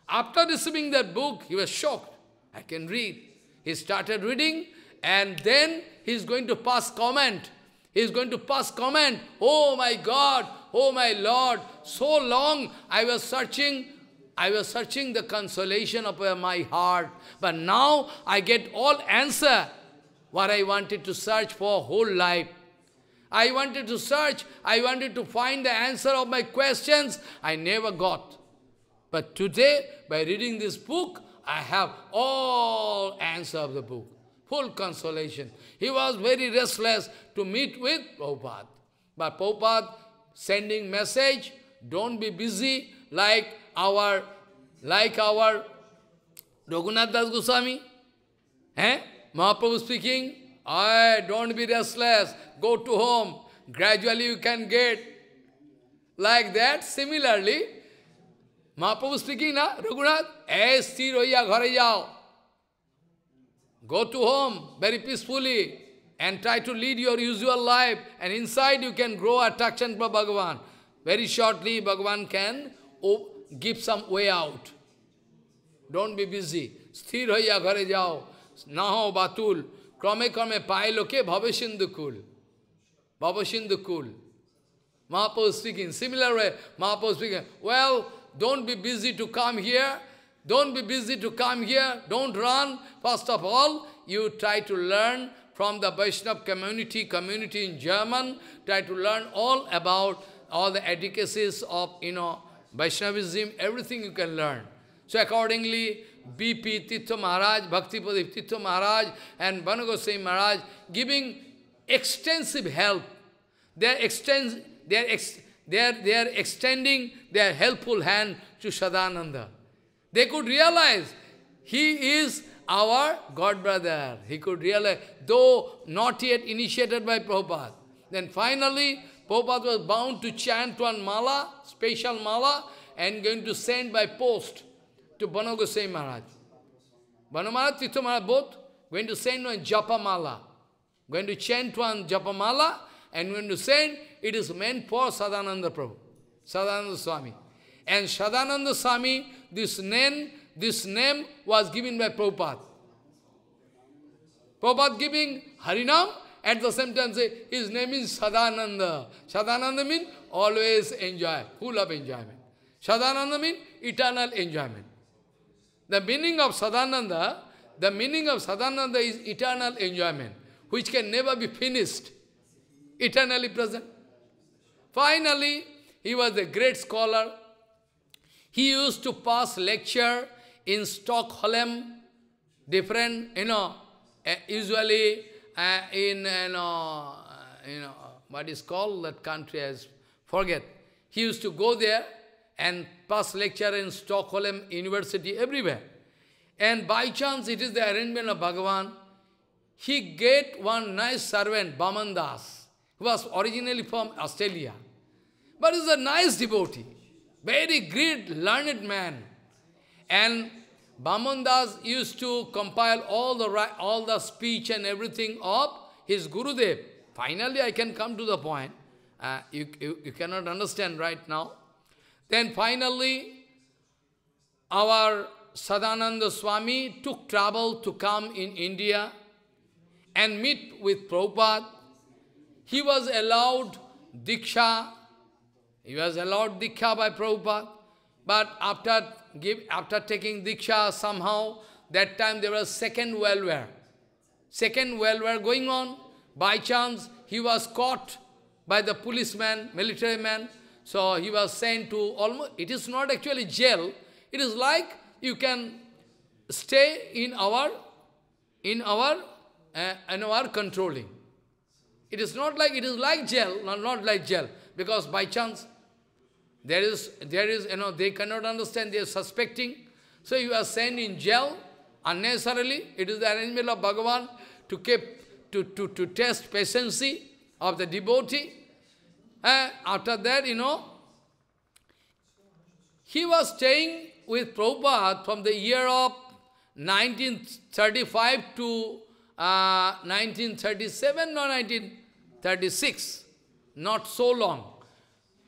After receiving that book, he was shocked. I can read. He started reading and then he is going to pass comment. He is going to pass comment. Oh my God, oh my Lord, so long I was searching, I was searching the consolation of my heart. But now I get all answer what I wanted to search for whole life. I wanted to search, I wanted to find the answer of my questions, I never got. But today, by reading this book, I have all answer of the book, full consolation. He was very restless to meet with Prabhupada. But Prabhupada sending message, don't be busy like our, like our Raghunath Das Goswami. Eh? Mahaprabhu speaking, I don't be restless, go to home. Gradually you can get. Like that, similarly, Mahaprabhu speaking, na, Raghunath, jao. Go to home very peacefully and try to lead your usual life and inside you can grow attraction for Bhagavan. Very shortly, Bhagavan can give some way out. Don't be busy. Sthir hoya ghare jao. Na ho batul. ক্রমে a পায় লোকে ভবসিন্ধু কুল ভবসিন্ধু কুল Mahaprabhu speaking, similar way, Mahaprabhu speaking, well, don't be busy to come here, don't be busy to come here, don't run. First of all, you try to learn from the Vaishnava community, community in German, try to learn all about all the etiquettes of, you know, Vaishnavism, everything you can learn. So accordingly, B.P. Titho Maharaj, Bhakti Padip Titho Maharaj and Banagoswami Maharaj giving extensive help. They are, extens they, are ex they, are, they are extending their helpful hand to Sadananda. They could realize he is our God brother. He could realize, though not yet initiated by Prabhupada. Then finally, Prabhupada was bound to chant one mala, special mala, and going to send by post to Bano Goswami Maharaj. Bano Maharaj, Tirtha Maharaj, both going to send one Japamala. Going to chant one Japamala and going to send, it is meant for Sadananda Prabhu, Sadananda Swami. And Sadananda Swami, this name, this name was given by Prabhupada. Prabhupada giving Harinam, at the same time say, his name is Sadananda. Sadananda means always enjoy, full of enjoyment. Sadananda means eternal enjoyment. The meaning of Sadananda, the meaning of Sadananda is eternal enjoyment, which can never be finished, eternally present. Finally, he was a great scholar. He used to pass lecture in Stockholm, different, you know, eh, usually uh, in, eh, you know, you know, what is called that country, I forget. He used to go there and past lecture in Stockholm University, everywhere. And by chance, it is the arrangement of Bhagavan. He get one nice servant, Bamandas, who was originally from Australia. But is a nice devotee, very great, learned man. And Bamandas used to compile all the, all the speech and everything of his Gurudev. Finally, I can come to the point. Uh, you, you, you cannot understand right now. Then finally, our Sadananda Swami took trouble to come in India and meet with Prabhupada. He was allowed Diksha. He was allowed Diksha by Prabhupada. But after, give, after taking Diksha, somehow, that time there was second welfare. Second welfare going on. By chance, he was caught by the policeman, military man, so he was sent to almost, it is not actually jail, it is like you can stay in our, in our, uh, in our controlling. It is not like, it is like jail, not, not like jail, because by chance, there is, there is, you know, they cannot understand, they are suspecting. So you are sent in jail unnecessarily. It is the arrangement of Bhagavan to keep, to, to, to test patience of the devotee. And after that, you know, he was staying with Prabhupada from the year of 1935 to uh, 1937 or 1936, not so long.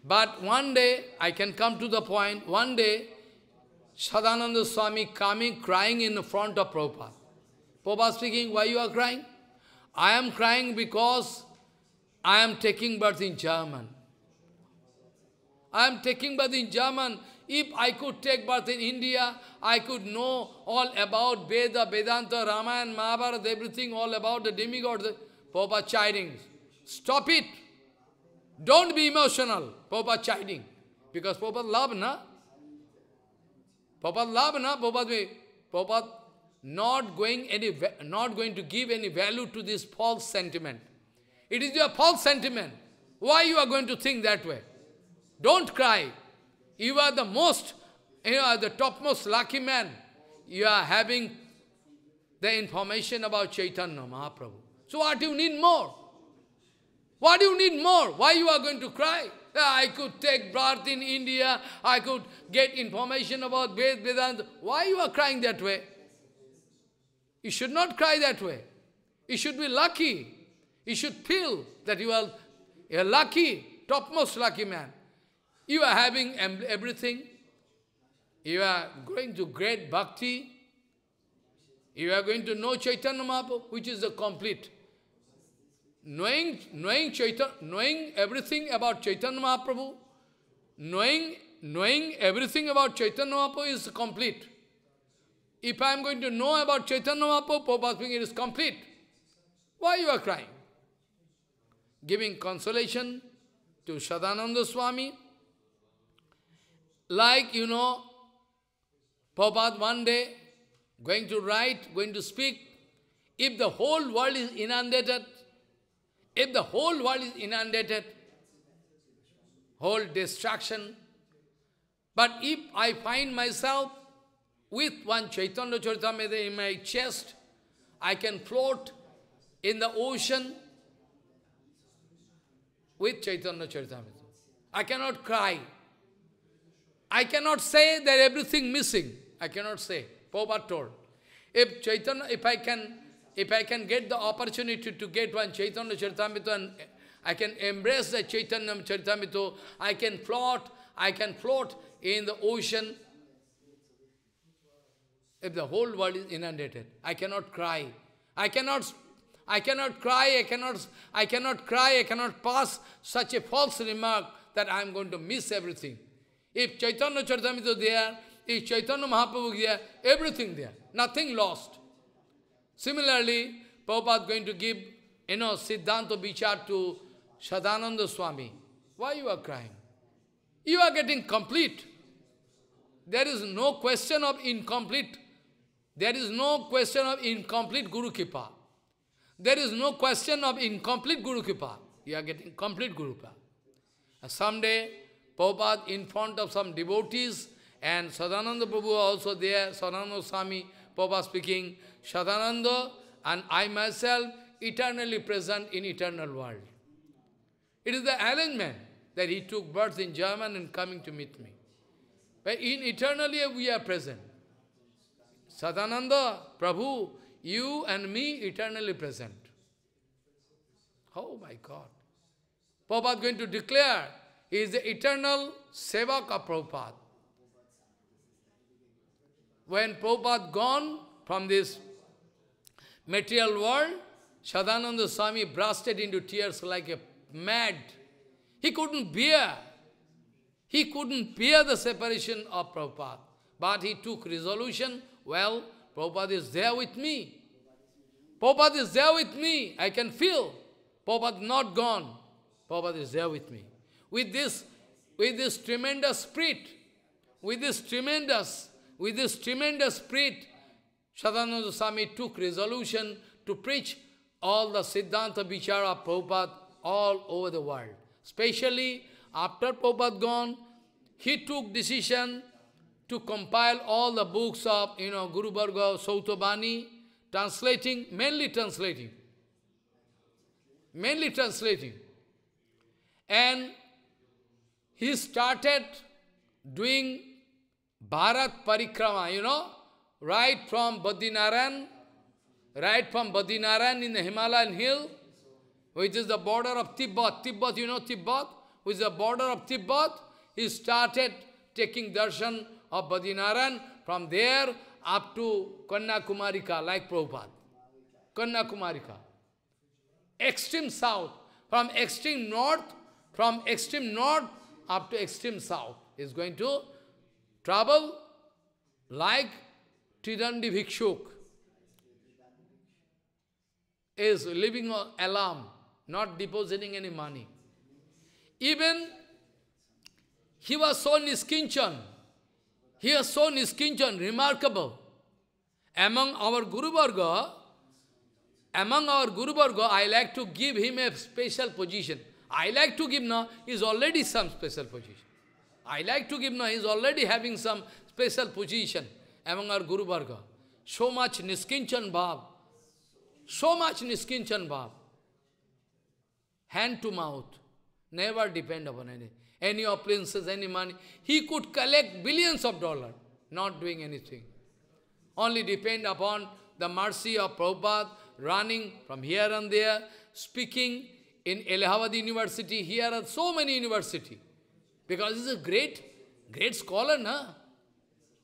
But one day, I can come to the point, one day, Sadananda Swami coming, crying in front of Prabhupada. Prabhupada speaking, why you are crying? I am crying because I am taking birth in German. I am taking birth in German. If I could take birth in India, I could know all about Veda, Vedanta, Ramayana, Mahabharata, everything, all about the demigods. Papa chiding. Stop it. Don't be emotional. Papa chiding. Because Papa love, na? Prabhupada love, na? Papa Prabhupada not going, any, not going to give any value to this false sentiment. It is your false sentiment. Why you are going to think that way? Don't cry. You are the most, you are the topmost lucky man. You are having the information about Chaitanya Mahaprabhu. So what do you need more? What do you need more? Why you are going to cry? I could take birth in India, I could get information about Ved, Vedanta. Why you are crying that way? You should not cry that way. You should be lucky. You should feel that you are, a lucky, topmost lucky man. You are having everything. You are going to great bhakti. You are going to know Chaitanya Mahaprabhu, which is the complete. Knowing, knowing, Chaitanya, knowing everything about Chaitanya Mahaprabhu, knowing, knowing everything about Chaitanya Mahaprabhu is complete. If I am going to know about Chaitanya Mahaprabhu, Prabhupada it is complete. Why you are crying? giving consolation to Sadananda Swami. Like, you know, Prabhupada one day going to write, going to speak, if the whole world is inundated, if the whole world is inundated, whole destruction, but if I find myself with one Chaitanya Charitamrita in my chest, I can float in the ocean, with Chaitanya Charitamrita. I cannot cry. I cannot say that everything missing. I cannot say. Prabhupada told. If Chaitanya, if I can, if I can get the opportunity to get one Chaitanya Charitamrita and I can embrace the Chaitanya Charitamrita, I can float, I can float in the ocean. If the whole world is inundated, I cannot cry. I cannot I cannot cry, I cannot, I cannot cry, I cannot pass such a false remark that I am going to miss everything. If Chaitanya Charitamrita is there, if Chaitanya Mahaprabhu is there, everything there, nothing lost. Similarly, Prabhupada is going to give, you know, Siddhanta Vichar to Sadananda Swami. Why you are crying? You are getting complete. There is no question of incomplete. There is no question of incomplete Guru Kipa. There is no question of incomplete Guru Kripa. You are getting complete Guru Kripa. Someday, Prabhupada in front of some devotees and Sadananda Prabhu also there, Sadananda Swami, Prabhupada speaking, Sadananda and I myself eternally present in eternal world. It is the arrangement that he took birth in German and coming to meet me. But in eternally we are present. Sadananda, Prabhu, you and me eternally present. Oh my God. Prabhupada going to declare he is the eternal Sevaka Prabhupada. When Prabhupada gone from this material world, Sadananda Swami bursted into tears like a mad. He couldn't bear. He couldn't bear the separation of Prabhupada. But he took resolution, well, Prabhupada is there with me. Prabhupada is there with me. I can feel. Prabhupada not gone. Prabhupada is there with me. With this, with this tremendous spirit, with this tremendous, with this tremendous spirit, Sadananda Swami took resolution to preach all the Siddhanta Vichara Prabhupada all over the world. Especially after Prabhupada gone, he took decision to compile all the books of, you know, Guru Bhargava, Sautobani, translating, mainly translating. Mainly translating. And he started doing Bharat Parikrama, you know, right from Badinaran, right from Badinaran in the Himalayan hill, which is the border of Tibet. Tibet, you know Tibet, which is the border of Tibet. He started taking darshan of Badinaran from there up to Kannakumarika, like Prabhupada. Kannakumarika, Extreme south, from extreme north, from extreme north up to extreme south is going to travel like Tridandi Bhikshuk is living on alarm, not depositing any money. Even he was so niskinchan, he has shown his kinchan, remarkable. Among our Guru Varga, among our Guru Varga, I like to give him a special position. I like to give now, is already some special position. I like to give now, is already having some special position among our Guru Varga. So much Niskinchan Bhav. So much Niskinchan Bhav. Hand to mouth. Never depend upon anything any appliances, any money. He could collect billions of dollars, not doing anything. Only depend upon the mercy of Prabhupada, running from here and there, speaking in Allahabad University, here at so many university. Because he's a great, great scholar, na?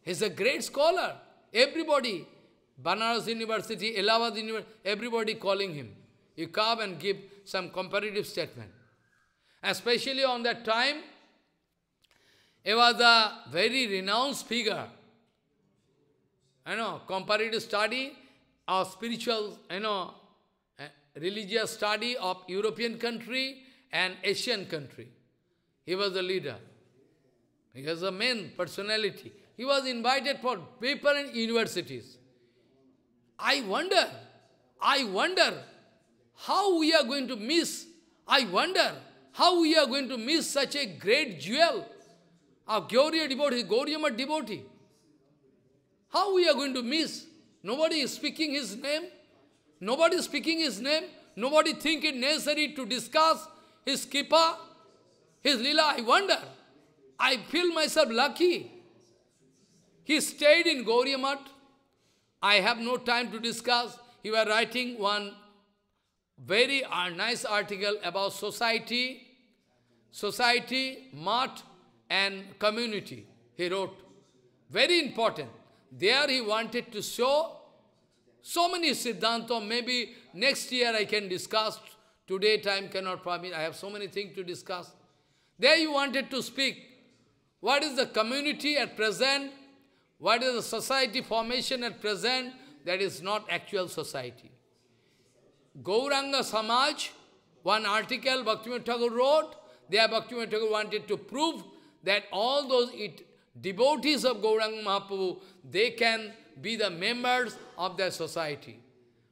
He's a great scholar. Everybody, Banaras University, Allahabad University, everybody calling him. You come and give some comparative statement. Especially on that time, he was a very renowned figure. You know, comparative study of spiritual, you know, eh, religious study of European country and Asian country. He was the leader. He was the main personality. He was invited for paper in universities. I wonder, I wonder how we are going to miss, I wonder how we are going to miss such a great jewel of Gauriya devotee, Gauriyama devotee. How we are going to miss? Nobody is speaking his name. Nobody is speaking his name. Nobody think it necessary to discuss his kippa, his lila. I wonder. I feel myself lucky. He stayed in Gauriyamat. I have no time to discuss. He was writing one very nice article about society, society, mart, and community, he wrote. Very important. There he wanted to show so many Siddhanta, maybe next year I can discuss, today time cannot permit, I have so many things to discuss. There he wanted to speak, what is the community at present, what is the society formation at present, that is not actual society. Gauranga Samaj, one article Bhaktivinoda Thakur wrote, there Bhaktivinoda Thakur wanted to prove that all those it, devotees of Gauranga Mahaprabhu, they can be the members of their society.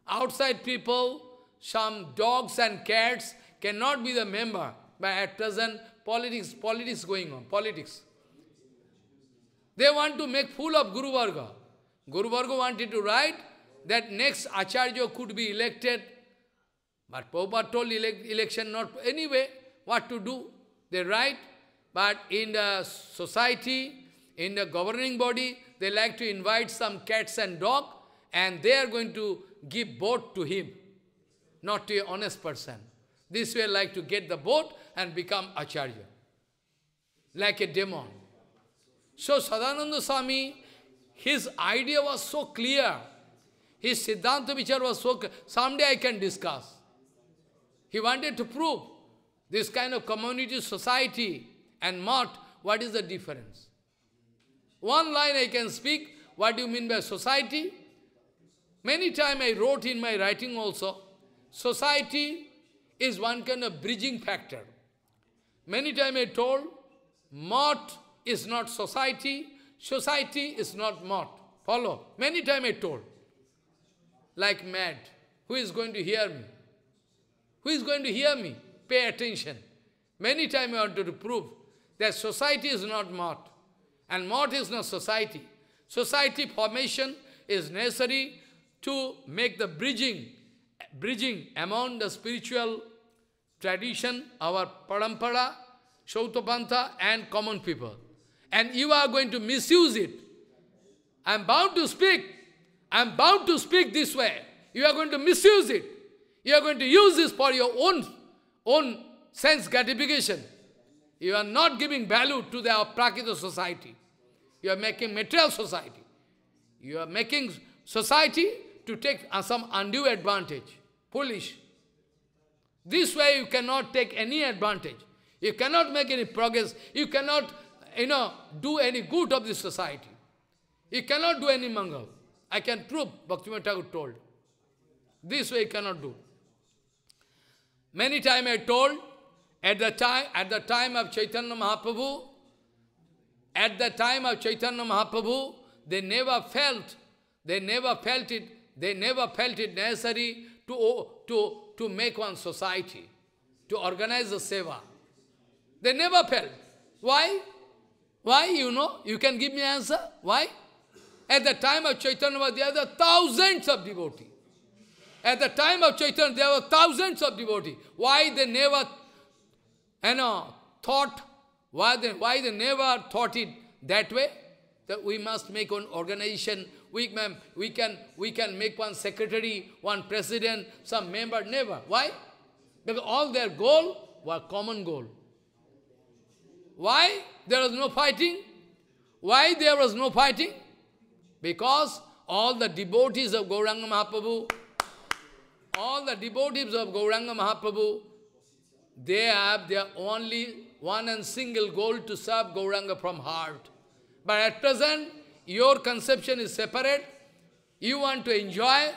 Outside people, some dogs and cats cannot be the member, but at present, politics, politics going on, politics. They want to make fool of Guru Varga. Guru Varga wanted to write that next Acharya could be elected, but Prabhupada told elect, election not anyway, what to do. They write, but in the society, in the governing body, they like to invite some cats and dog, and they are going to give boat to him, not to an honest person. This way like to get the boat and become Acharya, like a demon. So Sadananda Swami, his idea was so clear. His Siddhanta Vichar was so clear. Someday I can discuss. He wanted to prove this kind of community society and not, what is the difference? One line I can speak, what do you mean by society? Many time I wrote in my writing also, society is one kind of bridging factor. Many time I told, mott is not society, society is not mott. Follow. Many time I told, like mad, who is going to hear me? Who is going to hear me? Pay attention. Many time I wanted to prove, that society is not mort. And mort is not society. Society formation is necessary to make the bridging, bridging among the spiritual tradition, our parampara, Shautapanta and common people. And you are going to misuse it. I am bound to speak. I am bound to speak this way. You are going to misuse it. You are going to use this for your own, own sense gratification. You are not giving value to the Aprakita society. You are making material society. You are making society to take uh, some undue advantage. Foolish. This way you cannot take any advantage. You cannot make any progress. You cannot, you know, do any good of this society. You cannot do any mangal. I can prove, Bhaktivinoda Thakur told. This way you cannot do. Many times I told, at the time, at the time of Chaitanya Mahaprabhu, at the time of Chaitanya Mahaprabhu, they never felt, they never felt it, they never felt it necessary to, to, to make one society, to organize a seva. They never felt. Why? Why, you know? You can give me answer? Why? At the time of Chaitanya, there were thousands of devotees. At the time of Chaitanya, there were thousands of devotees. Why they never you uh, know, thought, why they, why they never thought it that way? That we must make an organization, we can, we can, we can make one secretary, one president, some member, never. Why? Because all their goal were common goal. Why there was no fighting? Why there was no fighting? Because all the devotees of Gauranga Mahaprabhu, all the devotees of Gauranga Mahaprabhu, they have their only one and single goal to serve Gauranga from heart. But at present, your conception is separate. You want to enjoy,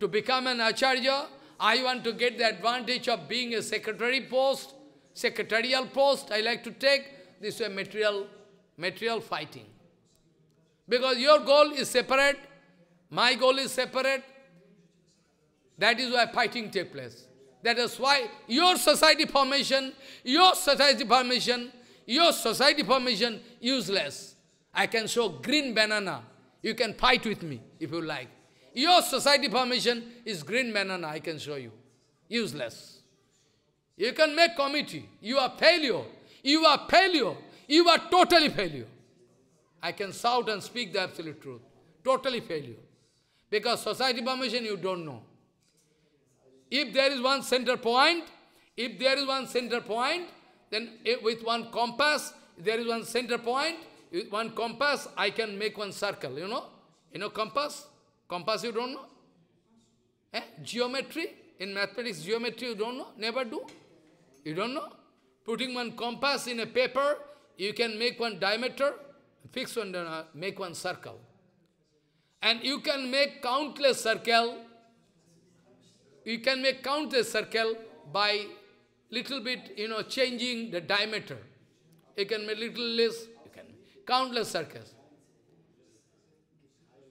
to become an Acharya. I want to get the advantage of being a secretary post, secretarial post I like to take. This way material, material fighting. Because your goal is separate, my goal is separate. That is why fighting takes place. That is why your society formation, your society formation, your society formation, useless. I can show green banana. You can fight with me if you like. Your society formation is green banana, I can show you. Useless. You can make committee. You are failure. You are failure. You are totally failure. I can shout and speak the absolute truth. Totally failure. Because society formation you don't know. If there is one center point, if there is one center point, then with one compass, there is one center point, with one compass, I can make one circle, you know? You know compass? Compass you don't know? Eh? Geometry? In mathematics, geometry you don't know? Never do? You don't know? Putting one compass in a paper, you can make one diameter, fix one, uh, make one circle. And you can make countless circle you can make count the circle by little bit, you know, changing the diameter. You can make little less, you can make countless circles.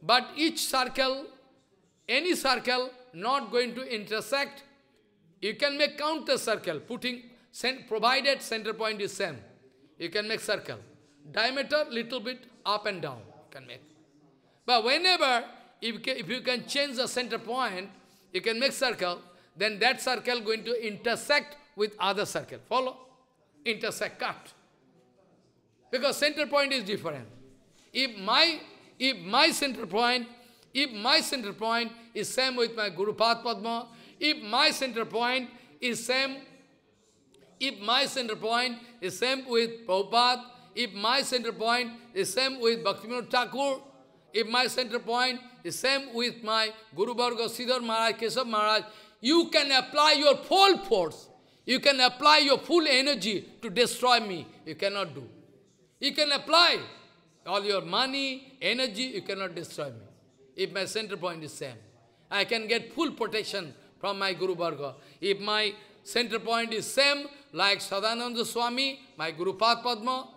But each circle, any circle, not going to intersect. You can make the circle, putting, provided center point is same. You can make circle. Diameter, little bit up and down, you can make. But whenever, if, if you can change the center point, you can make circle, then that circle going to intersect with other circle. Follow? Intersect, cut. Because center point is different. If my, if my center point, if my center point is same with my Guru Padma, if my center point is same, if my center point is same with Prabhupada, if my center point is same with Bhaktivinoda Thakur, if my center point is same with my Guru Bhargava, Siddhar Maharaj, Kesab Maharaj, you can apply your full force. You can apply your full energy to destroy me. You cannot do. You can apply all your money, energy, you cannot destroy me. If my center point is same. I can get full protection from my Guru Bhargava. If my center point is same, like Sadananda Swami, my Guru Padma,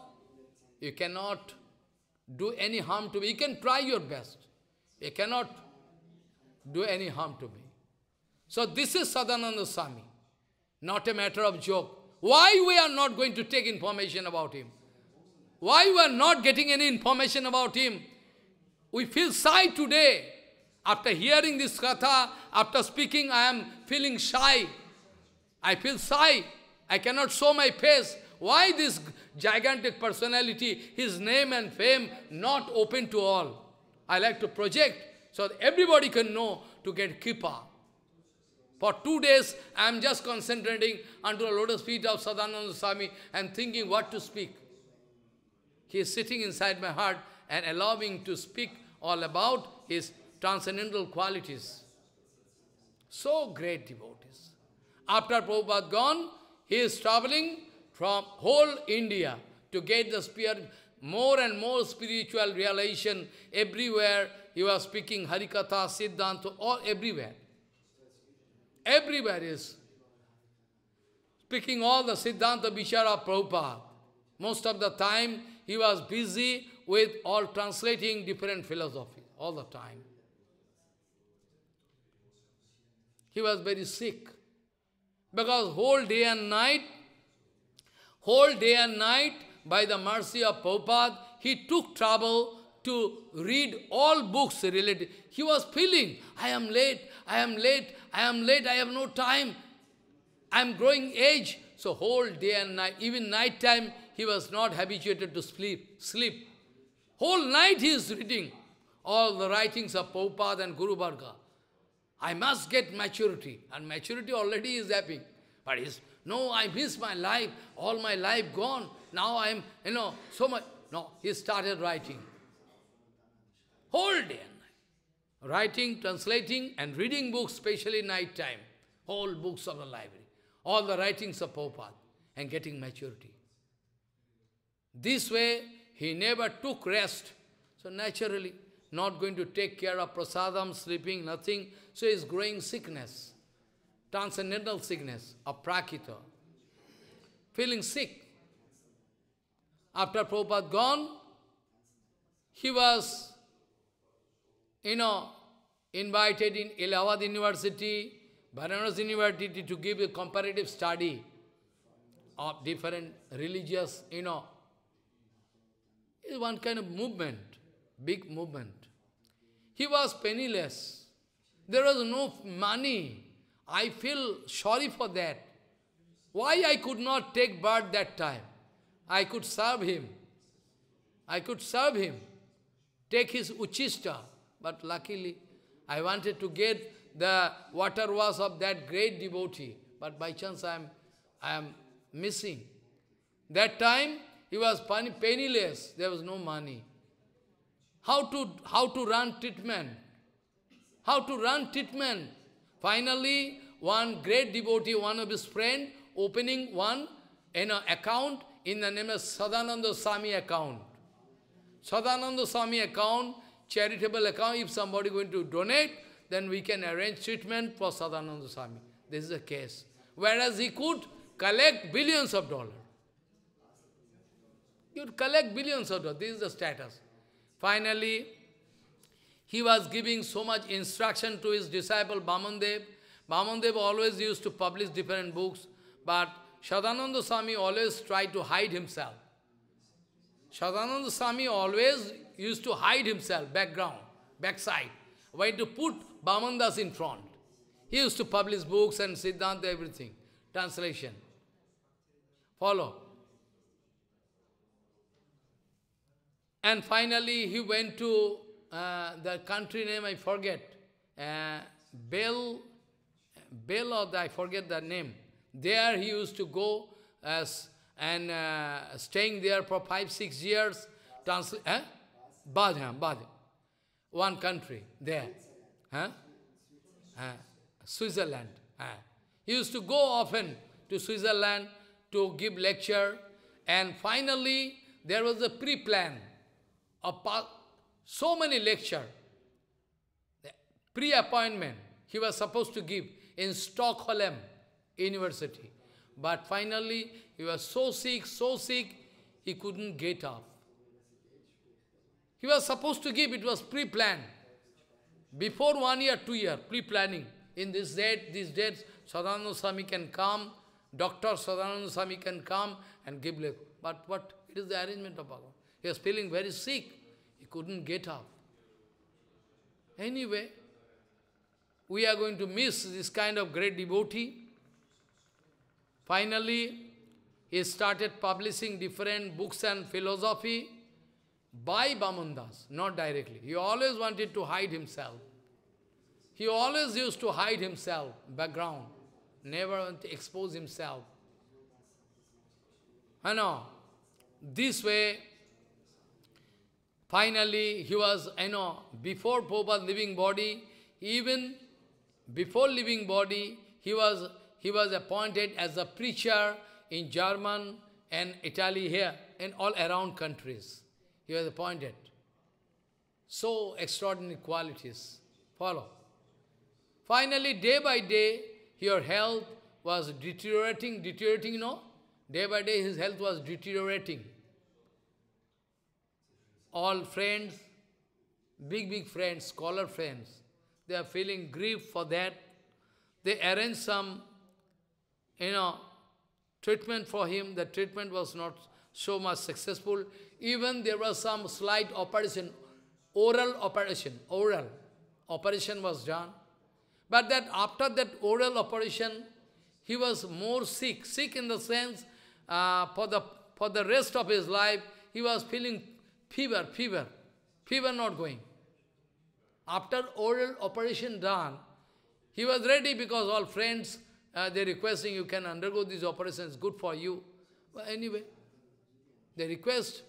you cannot do any harm to me. You can try your best. You cannot do any harm to me. So this is Sadananda Swami. Not a matter of joke. Why we are not going to take information about him? Why we are not getting any information about him? We feel shy today. After hearing this katha, after speaking, I am feeling shy. I feel shy. I cannot show my face. Why this gigantic personality, his name and fame not open to all? I like to project so that everybody can know to get kipa. For two days, I am just concentrating under the lotus feet of Sadananda Swami and thinking what to speak. He is sitting inside my heart and allowing to speak all about his transcendental qualities. So great devotees. After Prabhupada gone, he is traveling from whole India to get the spirit, more and more spiritual realization everywhere. He was speaking Harikatha, Siddhanta, all everywhere. Everywhere is speaking all the Siddhanta Vishara Prabhupada. Most of the time, he was busy with all translating different philosophies all the time. He was very sick. Because whole day and night, Whole day and night, by the mercy of Prabhupada, he took trouble to read all books related. He was feeling, I am late, I am late, I am late, I have no time. I am growing age. So whole day and night, even night time, he was not habituated to sleep. Sleep. Whole night he is reading all the writings of Prabhupada and Guru Bhargava. I must get maturity. And maturity already is happening. But is. No, I miss my life, all my life gone. Now I'm, you know, so much. No, he started writing. Whole day and night. Writing, translating, and reading books, especially night time. Whole books of the library. All the writings of Prabhupada, and getting maturity. This way, he never took rest. So naturally, not going to take care of prasadam, sleeping, nothing. So he's growing sickness transcendental sickness of Prakita, feeling sick. After Prabhupada gone, he was, you know, invited in Allahabad University, Banaras University to give a comparative study of different religious, you know, is one kind of movement, big movement. He was penniless. There was no money I feel sorry for that. Why I could not take birth that time? I could serve him. I could serve him. Take his uchista. But luckily, I wanted to get the water was of that great devotee. But by chance, I am, I am missing. That time, he was penniless. There was no money. How to, how to run treatment? How to run treatment? Finally, one great devotee, one of his friend, opening one you know, account in the name of Sadananda Sami account. Sadananda Sami account, charitable account, if somebody going to donate, then we can arrange treatment for Sadananda Sami. This is the case. Whereas he could collect billions of dollars. He would collect billions of dollars. This is the status. Finally, he was giving so much instruction to his disciple Bamandev Bhamandev always used to publish different books, but Sadananda Swami always tried to hide himself. Sadananda Swami always used to hide himself, background, backside, where to put Vamandas in front. He used to publish books and Siddhanta, everything, translation. Follow. And finally, he went to uh, the country name, I forget, uh, Belod, I forget the name. There he used to go as and uh, staying there for five, six years. Transla eh? Badham, Badham. One country there. Huh? Uh, Switzerland. Uh. He used to go often to Switzerland to give lecture. And finally, there was a pre-plan so many lecture, pre-appointment he was supposed to give in Stockholm University. But finally, he was so sick, so sick, he couldn't get up. He was supposed to give, it was pre-planned. Before one year, two year, pre-planning. In this date, this date, Sadhana Swami can come, Dr. Sadhana Swami can come and give lecture. But what? It is the arrangement of Bhagavan. He was feeling very sick. He couldn't get up. Anyway, we are going to miss this kind of great devotee. Finally, he started publishing different books and philosophy by Bamundas, not directly. He always wanted to hide himself. He always used to hide himself, background, never to expose himself. I know. This way, finally, he was, I know, before Prabhupada living body, even before leaving body, he was, he was appointed as a preacher in German and Italy here, and all around countries. He was appointed. So extraordinary qualities. Follow. Finally, day by day, your health was deteriorating, deteriorating, you know? Day by day, his health was deteriorating. All friends, big, big friends, scholar friends, they are feeling grief for that. They arrange some, you know, treatment for him. The treatment was not so much successful. Even there was some slight operation, oral operation, oral operation was done. But that after that oral operation, he was more sick, sick in the sense uh, for, the, for the rest of his life, he was feeling fever, fever, fever not going. After oral operation done, he was ready because all friends, uh, they requesting you can undergo these operations, good for you. But anyway, they request,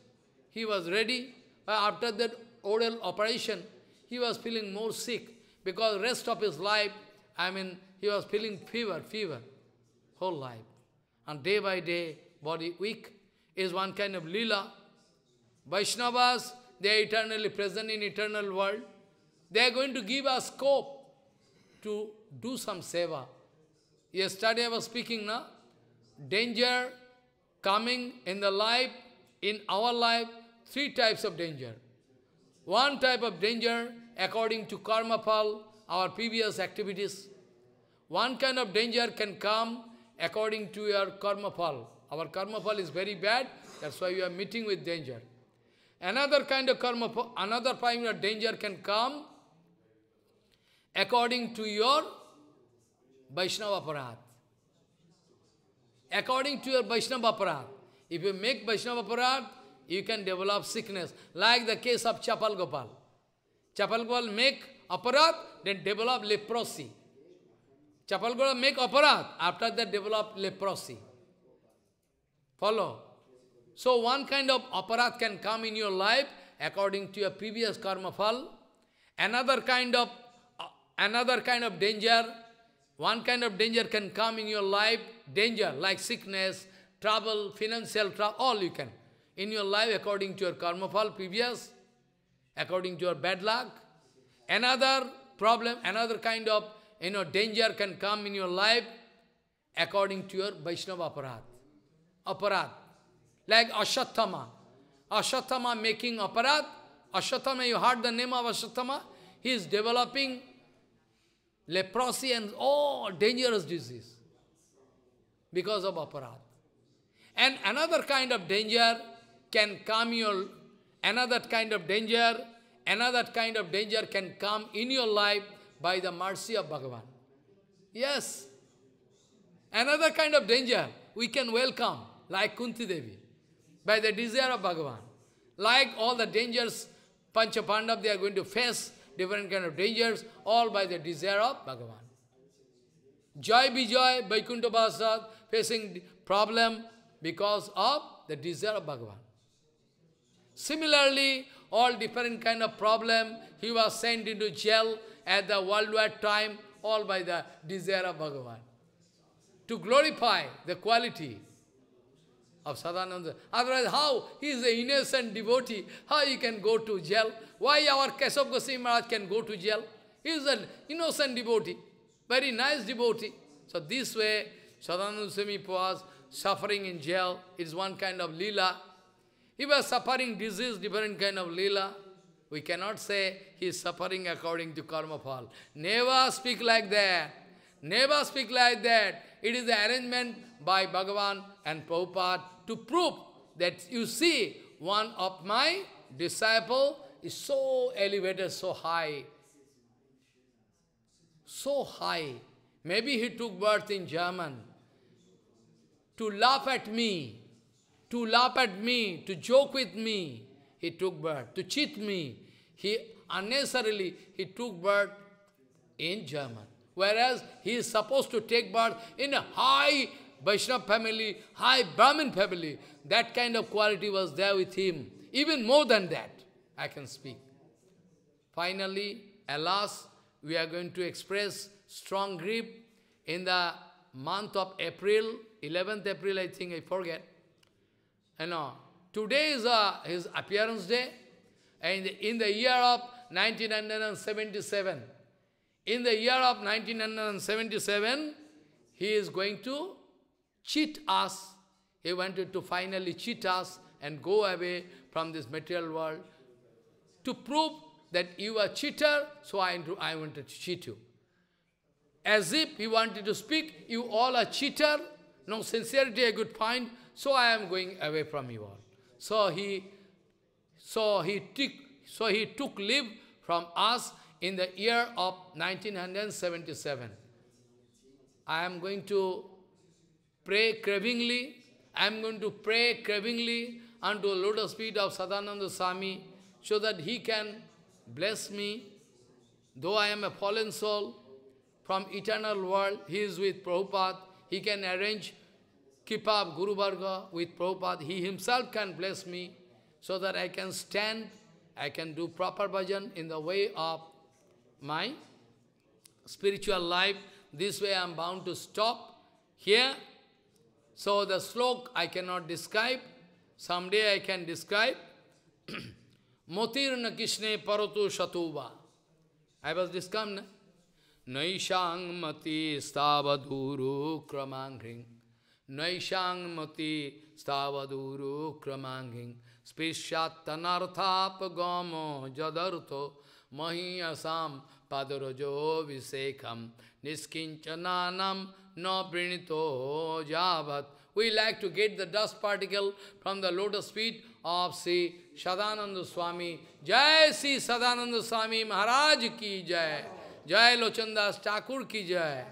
he was ready. Uh, after that oral operation, he was feeling more sick because rest of his life, I mean, he was feeling fever, fever, whole life. And day by day, body weak is one kind of lila. Vaishnavas, they are eternally present in eternal world. They are going to give us scope to do some seva. Yesterday I was speaking, now Danger coming in the life, in our life, three types of danger. One type of danger according to karma pal, our previous activities. One kind of danger can come according to your karma pal. Our karma pal is very bad, that's why you are meeting with danger. Another kind of karma, another kind of danger can come according to your Vaishnava Parat. According to your Vaishnava Parat. If you make Vaishnava Parat, you can develop sickness. Like the case of Chapal Gopal. Chapal Gopal make aparat, then develop leprosy. Chapal Gopal make aparat, after that develop leprosy. Follow? So one kind of aparat can come in your life according to your previous karma fall. Another kind of another kind of danger, one kind of danger can come in your life, danger like sickness, trouble, financial trouble, all you can. In your life, according to your karma fall previous, according to your bad luck. Another problem, another kind of you know, danger can come in your life according to your Vaishnava aparat. Aparat. Like Ashatthama. Ashatthama making aparat. Ashatthama, you heard the name of Ashatthama? He is developing leprosy and all oh, dangerous disease because of aparat. And another kind of danger can come your, another kind of danger, another kind of danger can come in your life by the mercy of Bhagavan. Yes. Another kind of danger we can welcome, like Kunti Devi, by the desire of Bhagavan. Like all the dangers Pancha Pandav they are going to face, different kind of dangers, all by the desire of Bhagavan. Joy joy, Vaikuntha Bhasad, facing problem because of the desire of Bhagavan. Similarly, all different kind of problem, he was sent into jail at the worldwide time, all by the desire of Bhagavan. To glorify the quality of Sadananda. Otherwise, how he is an innocent devotee, how he can go to jail? Why our Keshav Goswami Maharaj can go to jail? He is an innocent devotee, very nice devotee. So this way, Sadananda Goswami was suffering in jail. It is one kind of lila. He was suffering disease, different kind of lila. We cannot say he is suffering according to karma fall. Never speak like that. Never speak like that. It is the arrangement by Bhagavan and Prabhupada to prove that you see one of my disciple is so elevated, so high, so high. Maybe he took birth in German. To laugh at me, to laugh at me, to joke with me, he took birth, to cheat me. He unnecessarily, he took birth in German. Whereas he is supposed to take birth in a high Vaishnava family, high Brahmin family. That kind of quality was there with him. Even more than that. I can speak. Finally, alas, we are going to express strong grief in the month of April, 11th April, I think, I forget. You know, today is uh, his appearance day, and in the year of 1977, in the year of 1977, he is going to cheat us. He wanted to finally cheat us and go away from this material world to prove that you are cheater, so I, I wanted to cheat you. As if he wanted to speak, you all are cheater, no sincerity I could find, so I am going away from you all. So he, so he took, so he took leave from us in the year of 1977. I am going to pray cravingly, I am going to pray cravingly unto the lotus feet of Sadananda Sami so that he can bless me. Though I am a fallen soul from eternal world, he is with Prabhupada. He can arrange Kipa Guru Varga with Prabhupada. He himself can bless me so that I can stand, I can do proper bhajan in the way of my spiritual life. This way I am bound to stop here. So the slok I cannot describe. Someday I can describe. Motirna kishne parotu shatuva. I was discussing. Naishang mati stavaduru kramanghing. Naishang mati stavaduru kramanghing. Spishatanarthap gomo jadartho mahiyasam padarajo visekam Niskinchananam no prinito javat we like to get the dust particle from the lotus feet of Sri Sadananda Swami. Jai Sri Sadananda Swami Maharaj ki jai. Jai Lochandas Thakur ki jai.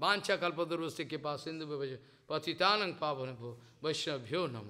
Bancha kalpadurvasti kipa sindhu bhajan. Patitanang pavanapo Vaishnavyo namo.